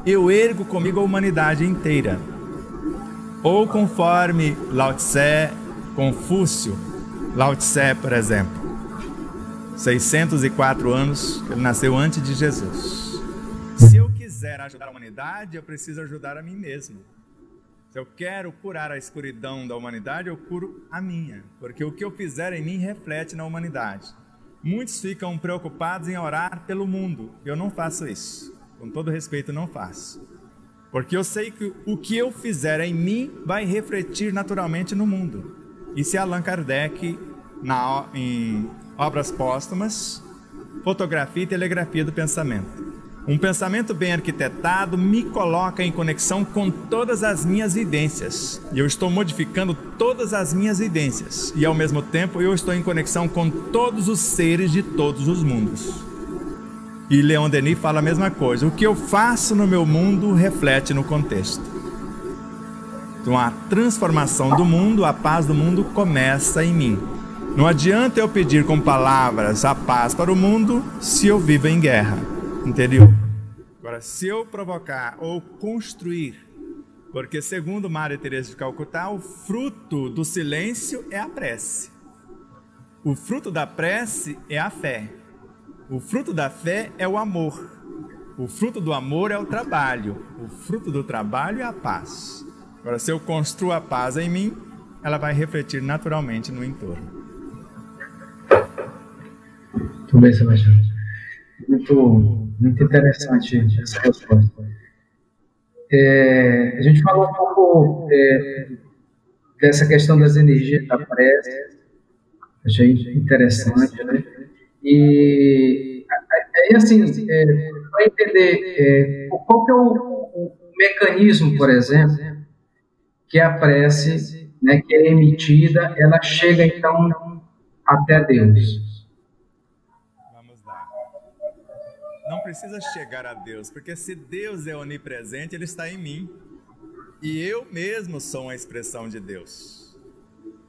Speaker 1: eu ergo comigo a humanidade inteira. Ou conforme Lao Tse, Confúcio, Lao Tse, por exemplo. 604 anos, ele nasceu antes de Jesus. Se eu quiser ajudar a humanidade, eu preciso ajudar a mim mesmo. Se eu quero curar a escuridão da humanidade, eu curo a minha, porque o que eu fizer em mim reflete na humanidade. Muitos ficam preocupados em orar pelo mundo. Eu não faço isso. Com todo respeito, não faço. Porque eu sei que o que eu fizer em mim vai refletir naturalmente no mundo. Isso é Allan Kardec na, em obras póstumas, Fotografia e Telegrafia do Pensamento. Um pensamento bem arquitetado me coloca em conexão com todas as minhas idências. Eu estou modificando todas as minhas idências e, ao mesmo tempo, eu estou em conexão com todos os seres de todos os mundos. E Leon Denis fala a mesma coisa. O que eu faço no meu mundo reflete no contexto. Então, a transformação do mundo, a paz do mundo começa em mim. Não adianta eu pedir com palavras a paz para o mundo se eu vivo em guerra interior. Agora, se eu provocar ou construir, porque segundo Maria Teresa de Calcutá, o fruto do silêncio é a prece. O fruto da prece é a fé. O fruto da fé é o amor. O fruto do amor é o trabalho. O fruto do trabalho é a paz. Agora, se eu construo a paz em mim, ela vai refletir naturalmente no entorno.
Speaker 2: Muito bem, Sebastião.
Speaker 1: Muito,
Speaker 2: muito interessante essa resposta. É, a gente falou um pouco é, dessa questão das energias da prece, achei interessante, né? E, aí, assim, é, para entender é, qual que é o, o, mecanismo, por exemplo, que a prece, né, que é emitida, ela chega então até Deus.
Speaker 1: não precisa chegar a Deus, porque se Deus é onipresente, Ele está em mim. E eu mesmo sou a expressão de Deus.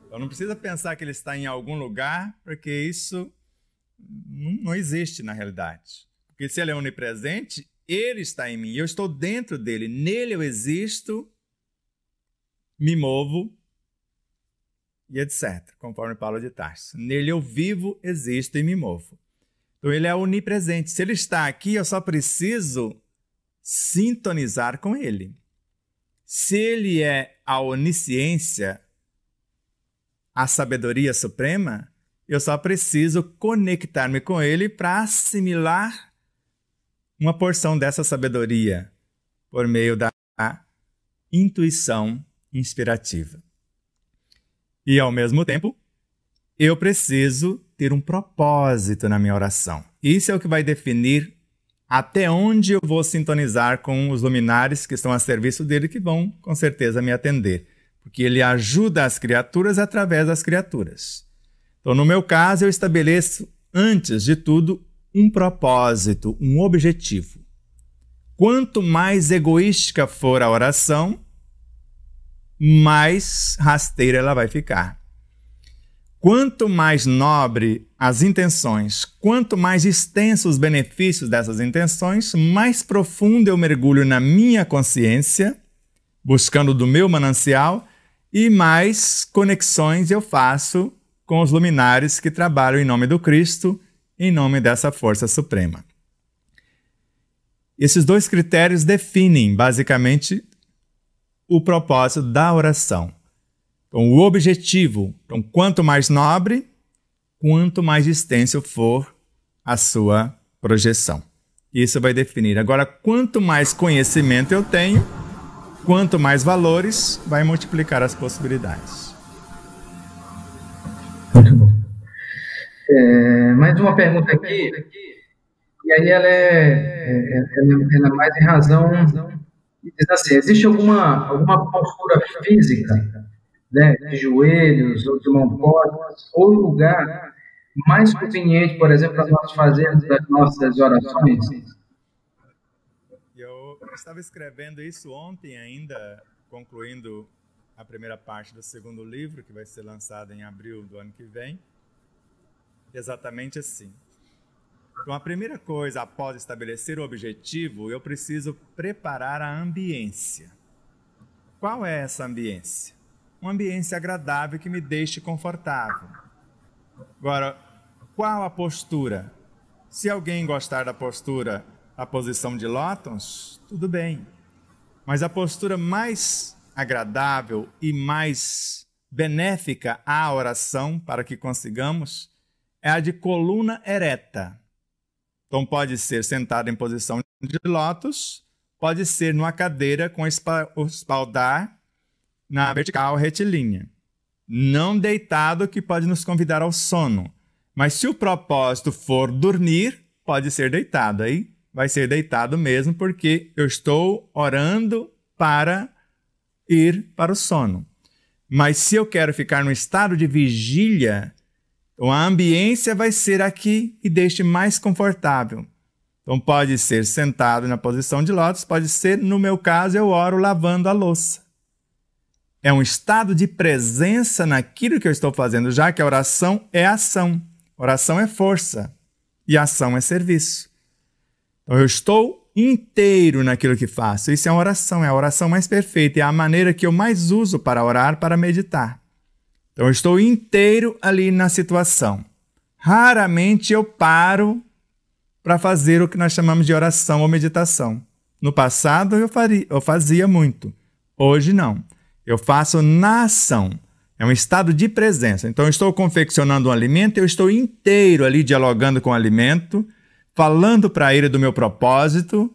Speaker 1: Então não precisa pensar que Ele está em algum lugar, porque isso não existe na realidade. Porque se Ele é onipresente, Ele está em mim, eu estou dentro dele, nele eu existo, me movo e etc. Conforme Paulo de Tarso. Nele eu vivo, existo e me movo. Então ele é onipresente. Se ele está aqui, eu só preciso sintonizar com ele. Se ele é a onisciência, a sabedoria suprema, eu só preciso conectar-me com ele para assimilar uma porção dessa sabedoria por meio da intuição inspirativa. E ao mesmo tempo, eu preciso ter um propósito na minha oração. Isso é o que vai definir até onde eu vou sintonizar com os luminares que estão a serviço dele, que vão com certeza me atender, porque ele ajuda as criaturas através das criaturas. Então, no meu caso, eu estabeleço, antes de tudo, um propósito, um objetivo. Quanto mais egoística for a oração, mais rasteira ela vai ficar. Quanto mais nobre as intenções, quanto mais extensos os benefícios dessas intenções, mais profundo eu mergulho na minha consciência, buscando do meu manancial, e mais conexões eu faço com os luminares que trabalham em nome do Cristo, em nome dessa força suprema. Esses dois critérios definem, basicamente, o propósito da oração. Então, o objetivo, então, quanto mais nobre, quanto mais extenso for a sua projeção. Isso vai definir. Agora, quanto mais conhecimento eu tenho, quanto mais valores, vai multiplicar as possibilidades.
Speaker 2: Muito bom. É, mais uma pergunta aqui. E aí ela é, é ela é mais em razão. Diz assim, existe alguma, alguma postura física né, de joelhos ou de mão postas, ou lugar mais conveniente, por exemplo, para nós fazermos as nossas orações?
Speaker 1: Eu estava escrevendo isso ontem ainda, concluindo a primeira parte do segundo livro, que vai ser lançado em abril do ano que vem. Exatamente assim. Então, a primeira coisa, após estabelecer o objetivo, eu preciso preparar a ambiência. Qual é essa ambiência? Uma ambiente agradável que me deixe confortável. Agora, qual a postura? Se alguém gostar da postura, a posição de Lótons, tudo bem. Mas a postura mais agradável e mais benéfica à oração, para que consigamos, é a de coluna ereta. Então pode ser sentado em posição de lótus, pode ser numa cadeira com espaldar na vertical retilínea. Não deitado, que pode nos convidar ao sono. Mas se o propósito for dormir, pode ser deitado. Aí vai ser deitado mesmo, porque eu estou orando para ir para o sono. Mas se eu quero ficar no estado de vigília, então a ambiência vai ser aqui e deixe mais confortável. Então pode ser sentado na posição de lótus, pode ser, no meu caso, eu oro lavando a louça. É um estado de presença naquilo que eu estou fazendo, já que a oração é ação. Oração é força e ação é serviço. Então eu estou inteiro naquilo que faço. Isso é uma oração, é a oração mais perfeita, é a maneira que eu mais uso para orar, para meditar. Então eu estou inteiro ali na situação. Raramente eu paro para fazer o que nós chamamos de oração ou meditação. No passado eu, faria, eu fazia muito, hoje não. Eu faço na ação. É um estado de presença. Então, eu estou confeccionando um alimento, eu estou inteiro ali dialogando com o alimento, falando para ele do meu propósito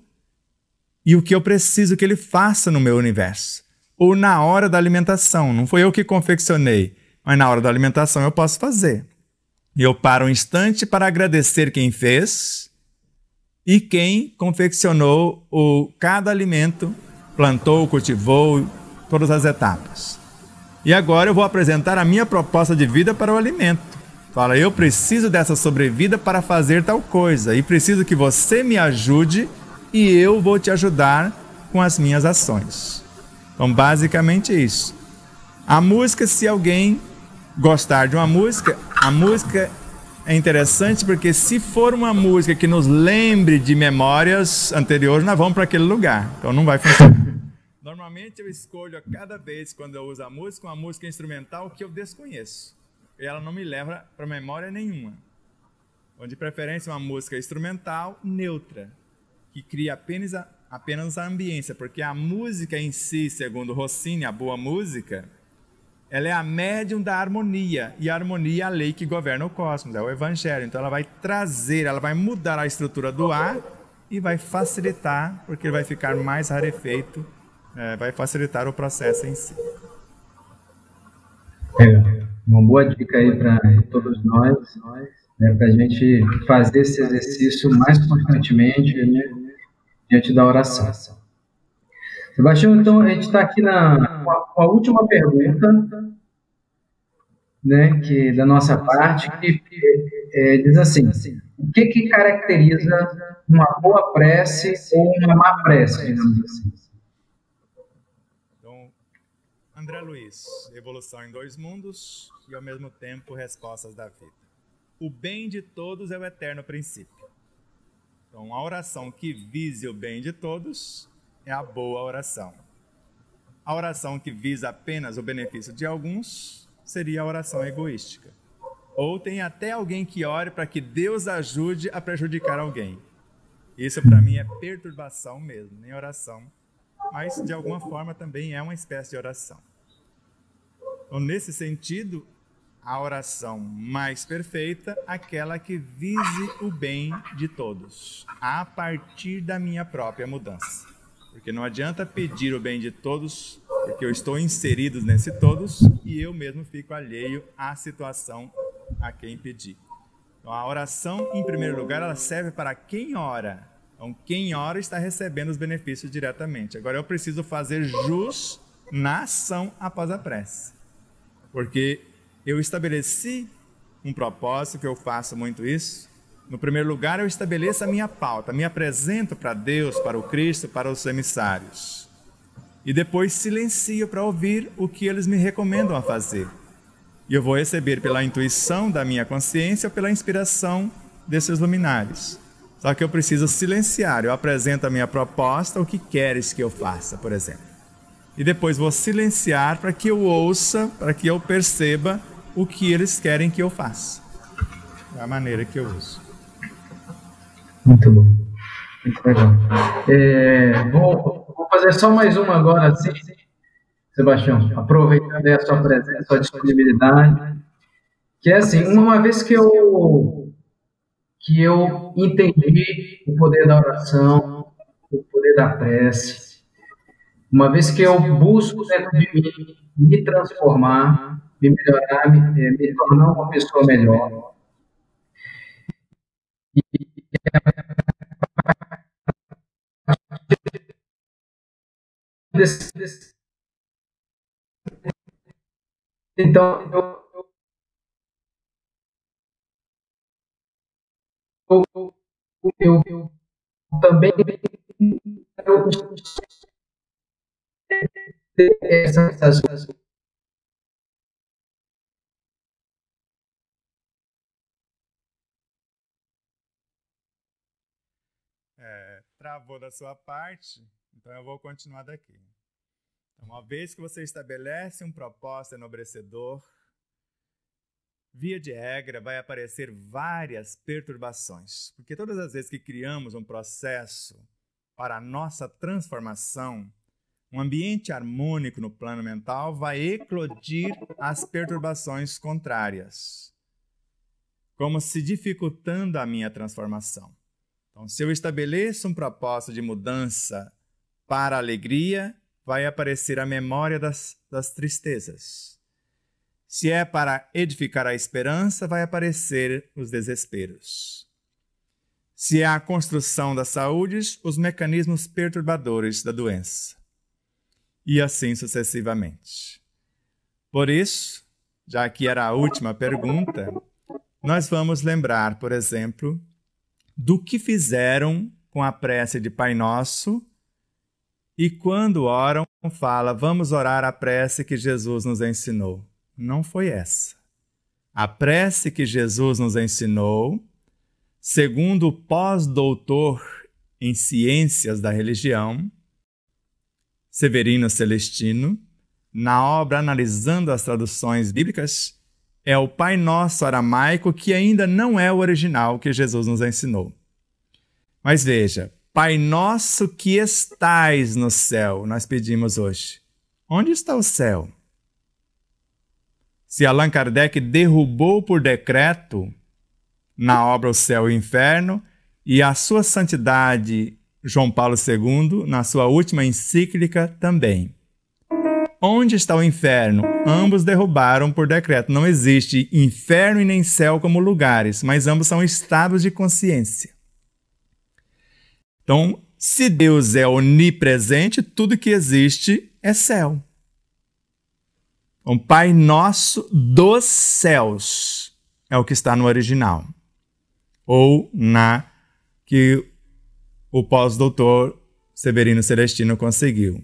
Speaker 1: e o que eu preciso que ele faça no meu universo. Ou na hora da alimentação. Não foi eu que confeccionei, mas na hora da alimentação eu posso fazer. E eu paro um instante para agradecer quem fez e quem confeccionou o cada alimento, plantou, cultivou, todas as etapas. E agora eu vou apresentar a minha proposta de vida para o alimento. Fala, eu preciso dessa sobrevida para fazer tal coisa e preciso que você me ajude e eu vou te ajudar com as minhas ações. Então, basicamente isso. A música, se alguém gostar de uma música, a música é interessante porque se for uma música que nos lembre de memórias anteriores, nós vamos para aquele lugar. Então não vai funcionar. Normalmente eu escolho a cada vez quando eu uso a música uma música instrumental que eu desconheço. E ela não me leva para memória nenhuma. Ou de preferência uma música instrumental neutra, que cria apenas a, apenas a ambiência, porque a música em si, segundo Rossini, a boa música, ela é a médium da harmonia, e a harmonia é a lei que governa o cosmos, é o evangelho. Então ela vai trazer, ela vai mudar a estrutura do ar e vai facilitar, porque ele vai ficar mais rarefeito é, vai facilitar o processo em si.
Speaker 2: É, uma boa dica aí para todos nós, né, para a gente fazer esse exercício mais constantemente né, diante da oração. Sebastião, então a gente está aqui na com a, última pergunta, né, que é da nossa parte, que é, diz assim: o que que caracteriza uma boa prece ou uma má prece, digamos assim?
Speaker 1: André Luiz, Evolução em Dois Mundos e ao mesmo tempo Respostas da Vida. O bem de todos é o eterno princípio. Então, a oração que vise o bem de todos é a boa oração. A oração que visa apenas o benefício de alguns seria a oração egoística. Ou tem até alguém que ore para que Deus ajude a prejudicar alguém. Isso para mim é perturbação mesmo, nem oração mas de alguma forma também é uma espécie de oração. Então, nesse sentido, a oração mais perfeita, aquela que vise o bem de todos, a partir da minha própria mudança. Porque não adianta pedir o bem de todos, porque eu estou inserido nesse todos e eu mesmo fico alheio à situação a quem pedi. Então, a oração, em primeiro lugar, ela serve para quem ora. Então, quem ora está recebendo os benefícios diretamente. Agora, eu preciso fazer jus na ação após a prece. Porque eu estabeleci um propósito, que eu faço muito isso. No primeiro lugar, eu estabeleço a minha pauta, me apresento para Deus, para o Cristo, para os emissários. E depois silencio para ouvir o que eles me recomendam a fazer. E eu vou receber pela intuição da minha consciência ou pela inspiração desses luminares. Só que eu preciso silenciar, eu apresento a minha proposta, o que queres que eu faça, por exemplo e depois vou silenciar para que eu ouça, para que eu perceba o que eles querem que eu faça. Da maneira que eu uso.
Speaker 2: Muito bom. Muito legal.
Speaker 1: É, vou, vou, fazer só
Speaker 2: mais uma agora, Sebastião, aproveitando a sua presença, a sua disponibilidade. Que é assim, uma vez que eu, que eu entendi o poder da oração, o poder da prece, uma vez que eu busco dentro de mim me transformar, me melhorar, me, eh, me tornar uma pessoa melhor. E, então, eu, eu, eu, eu também eu, essas
Speaker 1: é, travou da sua parte, então eu vou continuar daqui. Então, uma vez que você estabelece um propósito enobrecedor, via de regra vai aparecer várias perturbações, porque todas as vezes que criamos um processo para a nossa transformação, um ambiente harmônico no plano mental vai eclodir as perturbações contrárias, como se dificultando a minha transformação. Então, se eu estabeleço um propósito de mudança para a alegria, vai aparecer a memória das, das tristezas. Se é para edificar a esperança, vai aparecer os desesperos. Se é a construção das saúdes, os mecanismos perturbadores da doença e assim sucessivamente. Por isso, já que era a última pergunta, nós vamos lembrar, por exemplo, do que fizeram com a prece de Pai Nosso e quando oram, fala: vamos orar a prece que Jesus nos ensinou. Não foi essa. A prece que Jesus nos ensinou, segundo o pós-doutor em ciências da religião, Severino Celestino, na obra Analisando as Traduções Bíblicas, é o Pai Nosso aramaico que ainda não é o original que Jesus nos ensinou. Mas veja, Pai Nosso que estais no céu, nós pedimos hoje. Onde está o céu? Se Allan Kardec derrubou por decreto na obra O Céu e o Inferno e a sua santidade João Paulo II, na sua última encíclica, também. Onde está o inferno? Ambos derrubaram por decreto. Não existe inferno e nem céu como lugares, mas ambos são estados de consciência. Então, se Deus é onipresente, tudo que existe é céu. Um Pai Nosso dos céus é o que está no original. Ou na que o pós-doutor Severino Celestino conseguiu.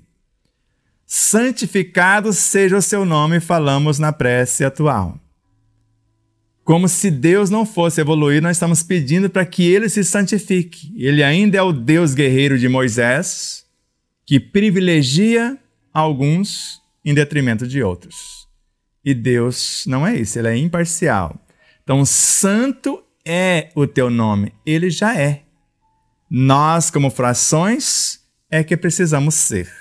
Speaker 1: Santificado seja o seu nome, falamos na prece atual. Como se Deus não fosse evoluir, nós estamos pedindo para que ele se santifique. Ele ainda é o Deus guerreiro de Moisés, que privilegia alguns em detrimento de outros. E Deus não é isso, ele é imparcial. Então, santo é o teu nome, ele já é. Nós, como frações, é que precisamos ser.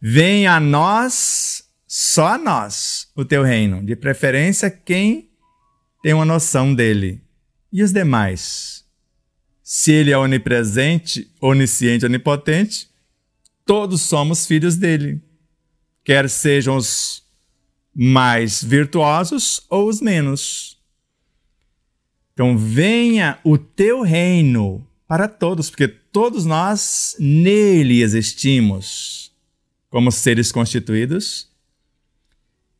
Speaker 1: Venha a nós, só a nós, o teu reino, de preferência quem tem uma noção dele. E os demais? Se ele é onipresente, onisciente, onipotente, todos somos filhos dele, quer sejam os mais virtuosos ou os menos. Então, venha o teu reino para todos, porque todos nós nele existimos como seres constituídos,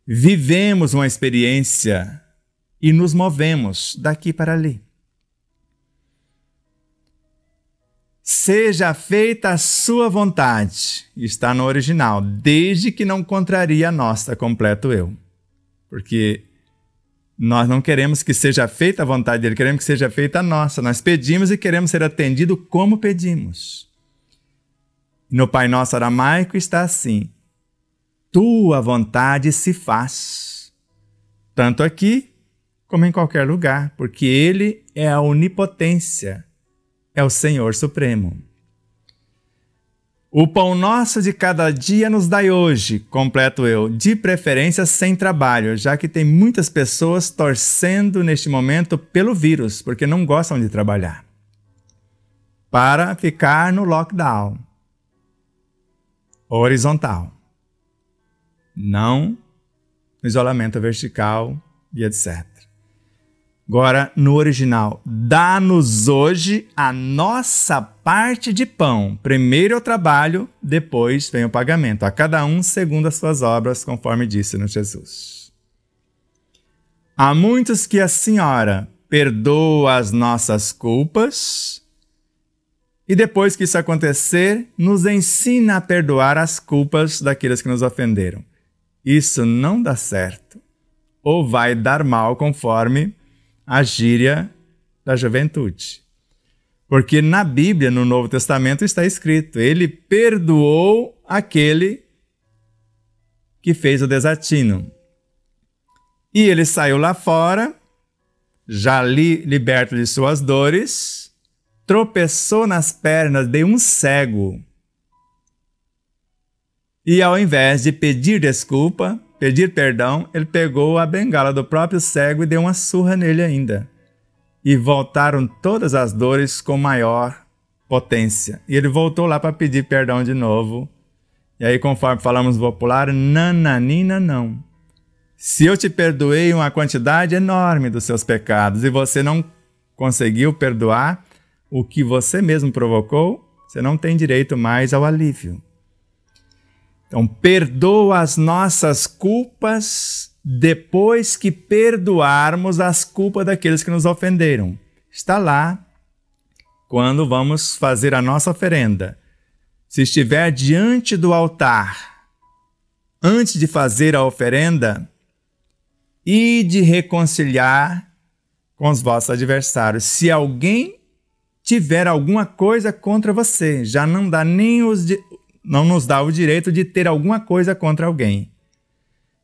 Speaker 1: vivemos uma experiência e nos movemos daqui para ali. Seja feita a sua vontade, está no original, desde que não contraria a nossa, completo eu. Porque nós não queremos que seja feita a vontade dele, queremos que seja feita a nossa. Nós pedimos e queremos ser atendido como pedimos. No Pai Nosso aramaico está assim: Tua vontade se faz, tanto aqui como em qualquer lugar, porque Ele é a onipotência, é o Senhor Supremo. O pão nosso de cada dia nos dai hoje, completo eu, de preferência sem trabalho, já que tem muitas pessoas torcendo neste momento pelo vírus, porque não gostam de trabalhar. Para ficar no lockdown horizontal. Não no isolamento vertical e etc. Agora, no original, dá-nos hoje a nossa parte de pão. Primeiro o trabalho, depois vem o pagamento. A cada um segundo as suas obras, conforme disse-nos Jesus. Há muitos que a Senhora perdoa as nossas culpas e depois que isso acontecer, nos ensina a perdoar as culpas daqueles que nos ofenderam. Isso não dá certo ou vai dar mal conforme a gíria da juventude. Porque na Bíblia, no Novo Testamento, está escrito: Ele perdoou aquele que fez o desatino. E ele saiu lá fora, já li, liberto de suas dores, tropeçou nas pernas de um cego. E ao invés de pedir desculpa, pedir perdão, ele pegou a bengala do próprio cego e deu uma surra nele ainda. E voltaram todas as dores com maior potência. E ele voltou lá para pedir perdão de novo. E aí, conforme falamos popular, nananina não. Se eu te perdoei uma quantidade enorme dos seus pecados e você não conseguiu perdoar o que você mesmo provocou, você não tem direito mais ao alívio. Então, perdoa as nossas culpas depois que perdoarmos as culpas daqueles que nos ofenderam. Está lá quando vamos fazer a nossa oferenda. Se estiver diante do altar, antes de fazer a oferenda, e de reconciliar com os vossos adversários. Se alguém tiver alguma coisa contra você, já não dá nem os, não nos dá o direito de ter alguma coisa contra alguém.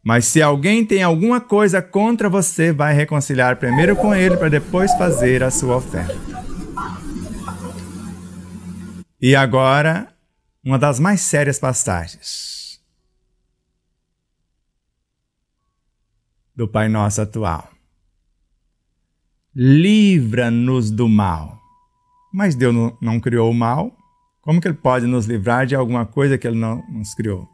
Speaker 1: Mas se alguém tem alguma coisa contra você, vai reconciliar primeiro com ele para depois fazer a sua oferta. E agora, uma das mais sérias passagens do Pai Nosso atual. Livra-nos do mal. Mas Deus não criou o mal, como que ele pode nos livrar de alguma coisa que ele não nos criou?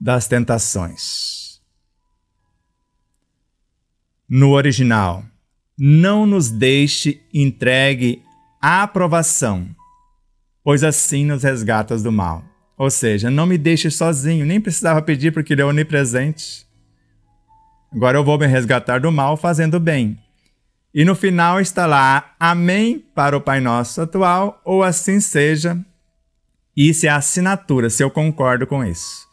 Speaker 1: Das tentações. No original, não nos deixe entregue à aprovação, pois assim nos resgatas do mal. Ou seja, não me deixe sozinho, nem precisava pedir porque ele é onipresente. Agora eu vou me resgatar do mal fazendo bem. E no final está lá Amém para o Pai Nosso atual, ou assim seja. Isso é a assinatura, se eu concordo com isso.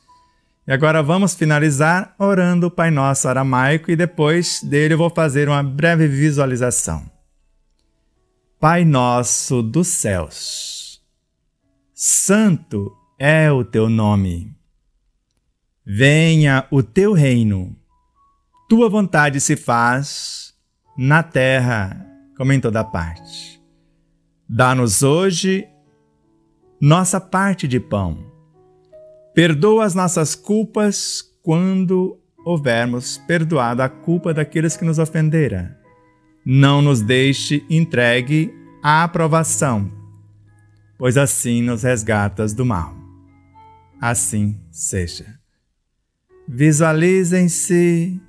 Speaker 1: E agora vamos finalizar orando o Pai Nosso aramaico e depois dele eu vou fazer uma breve visualização. Pai Nosso dos céus, santo é o teu nome. Venha o teu reino, tua vontade se faz na terra como em toda parte. Dá-nos hoje nossa parte de pão. Perdoa as nossas culpas quando houvermos perdoado a culpa daqueles que nos ofenderam. Não nos deixe entregue à aprovação, pois assim nos resgatas do mal. Assim seja. Visualizem-se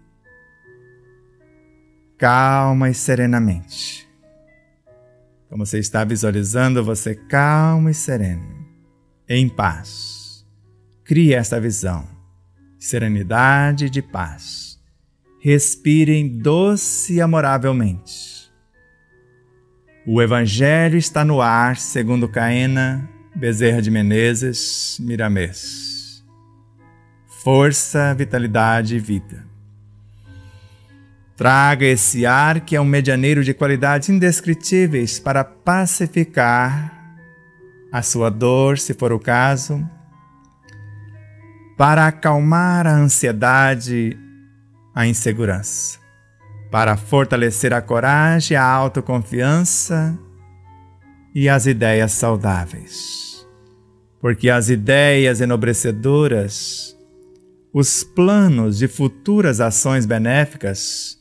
Speaker 1: calma e serenamente. Como você está visualizando, você calmo e sereno, em paz. Crie esta visão serenidade e de paz. Respirem doce e amoravelmente. O Evangelho está no ar, segundo Caena, Bezerra de Menezes, Miramês. Força, vitalidade e vida. Traga esse ar que é um medianeiro de qualidades indescritíveis para pacificar a sua dor, se for o caso, para acalmar a ansiedade, a insegurança, para fortalecer a coragem, a autoconfiança e as ideias saudáveis. Porque as ideias enobrecedoras, os planos de futuras ações benéficas,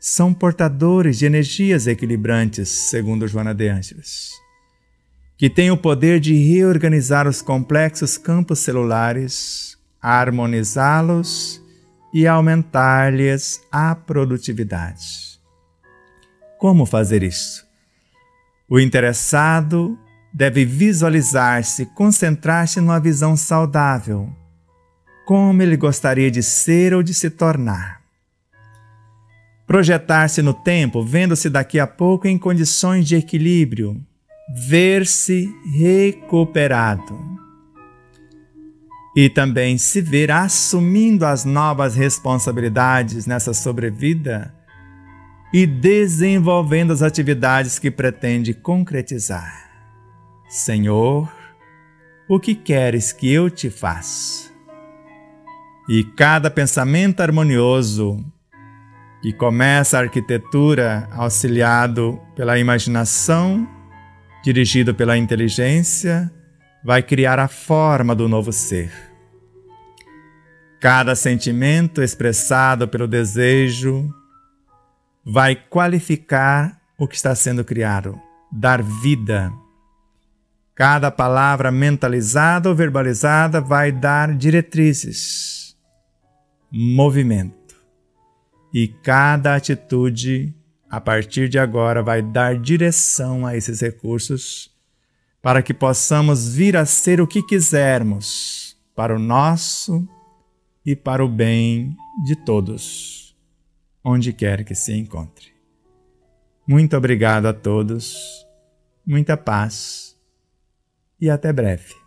Speaker 1: são portadores de energias equilibrantes, segundo Joana de Ângeles, que têm o poder de reorganizar os complexos campos celulares, harmonizá-los e aumentar-lhes a produtividade. Como fazer isso? O interessado deve visualizar-se, concentrar-se numa visão saudável. Como ele gostaria de ser ou de se tornar. Projetar-se no tempo, vendo-se daqui a pouco em condições de equilíbrio, ver-se recuperado. E também se ver assumindo as novas responsabilidades nessa sobrevida e desenvolvendo as atividades que pretende concretizar. Senhor, o que queres que eu te faça? E cada pensamento harmonioso e começa a arquitetura auxiliado pela imaginação, dirigido pela inteligência, vai criar a forma do novo ser. Cada sentimento expressado pelo desejo vai qualificar o que está sendo criado, dar vida. Cada palavra mentalizada ou verbalizada vai dar diretrizes, movimento e cada atitude, a partir de agora, vai dar direção a esses recursos para que possamos vir a ser o que quisermos para o nosso e para o bem de todos, onde quer que se encontre. Muito obrigado a todos, muita paz e até breve.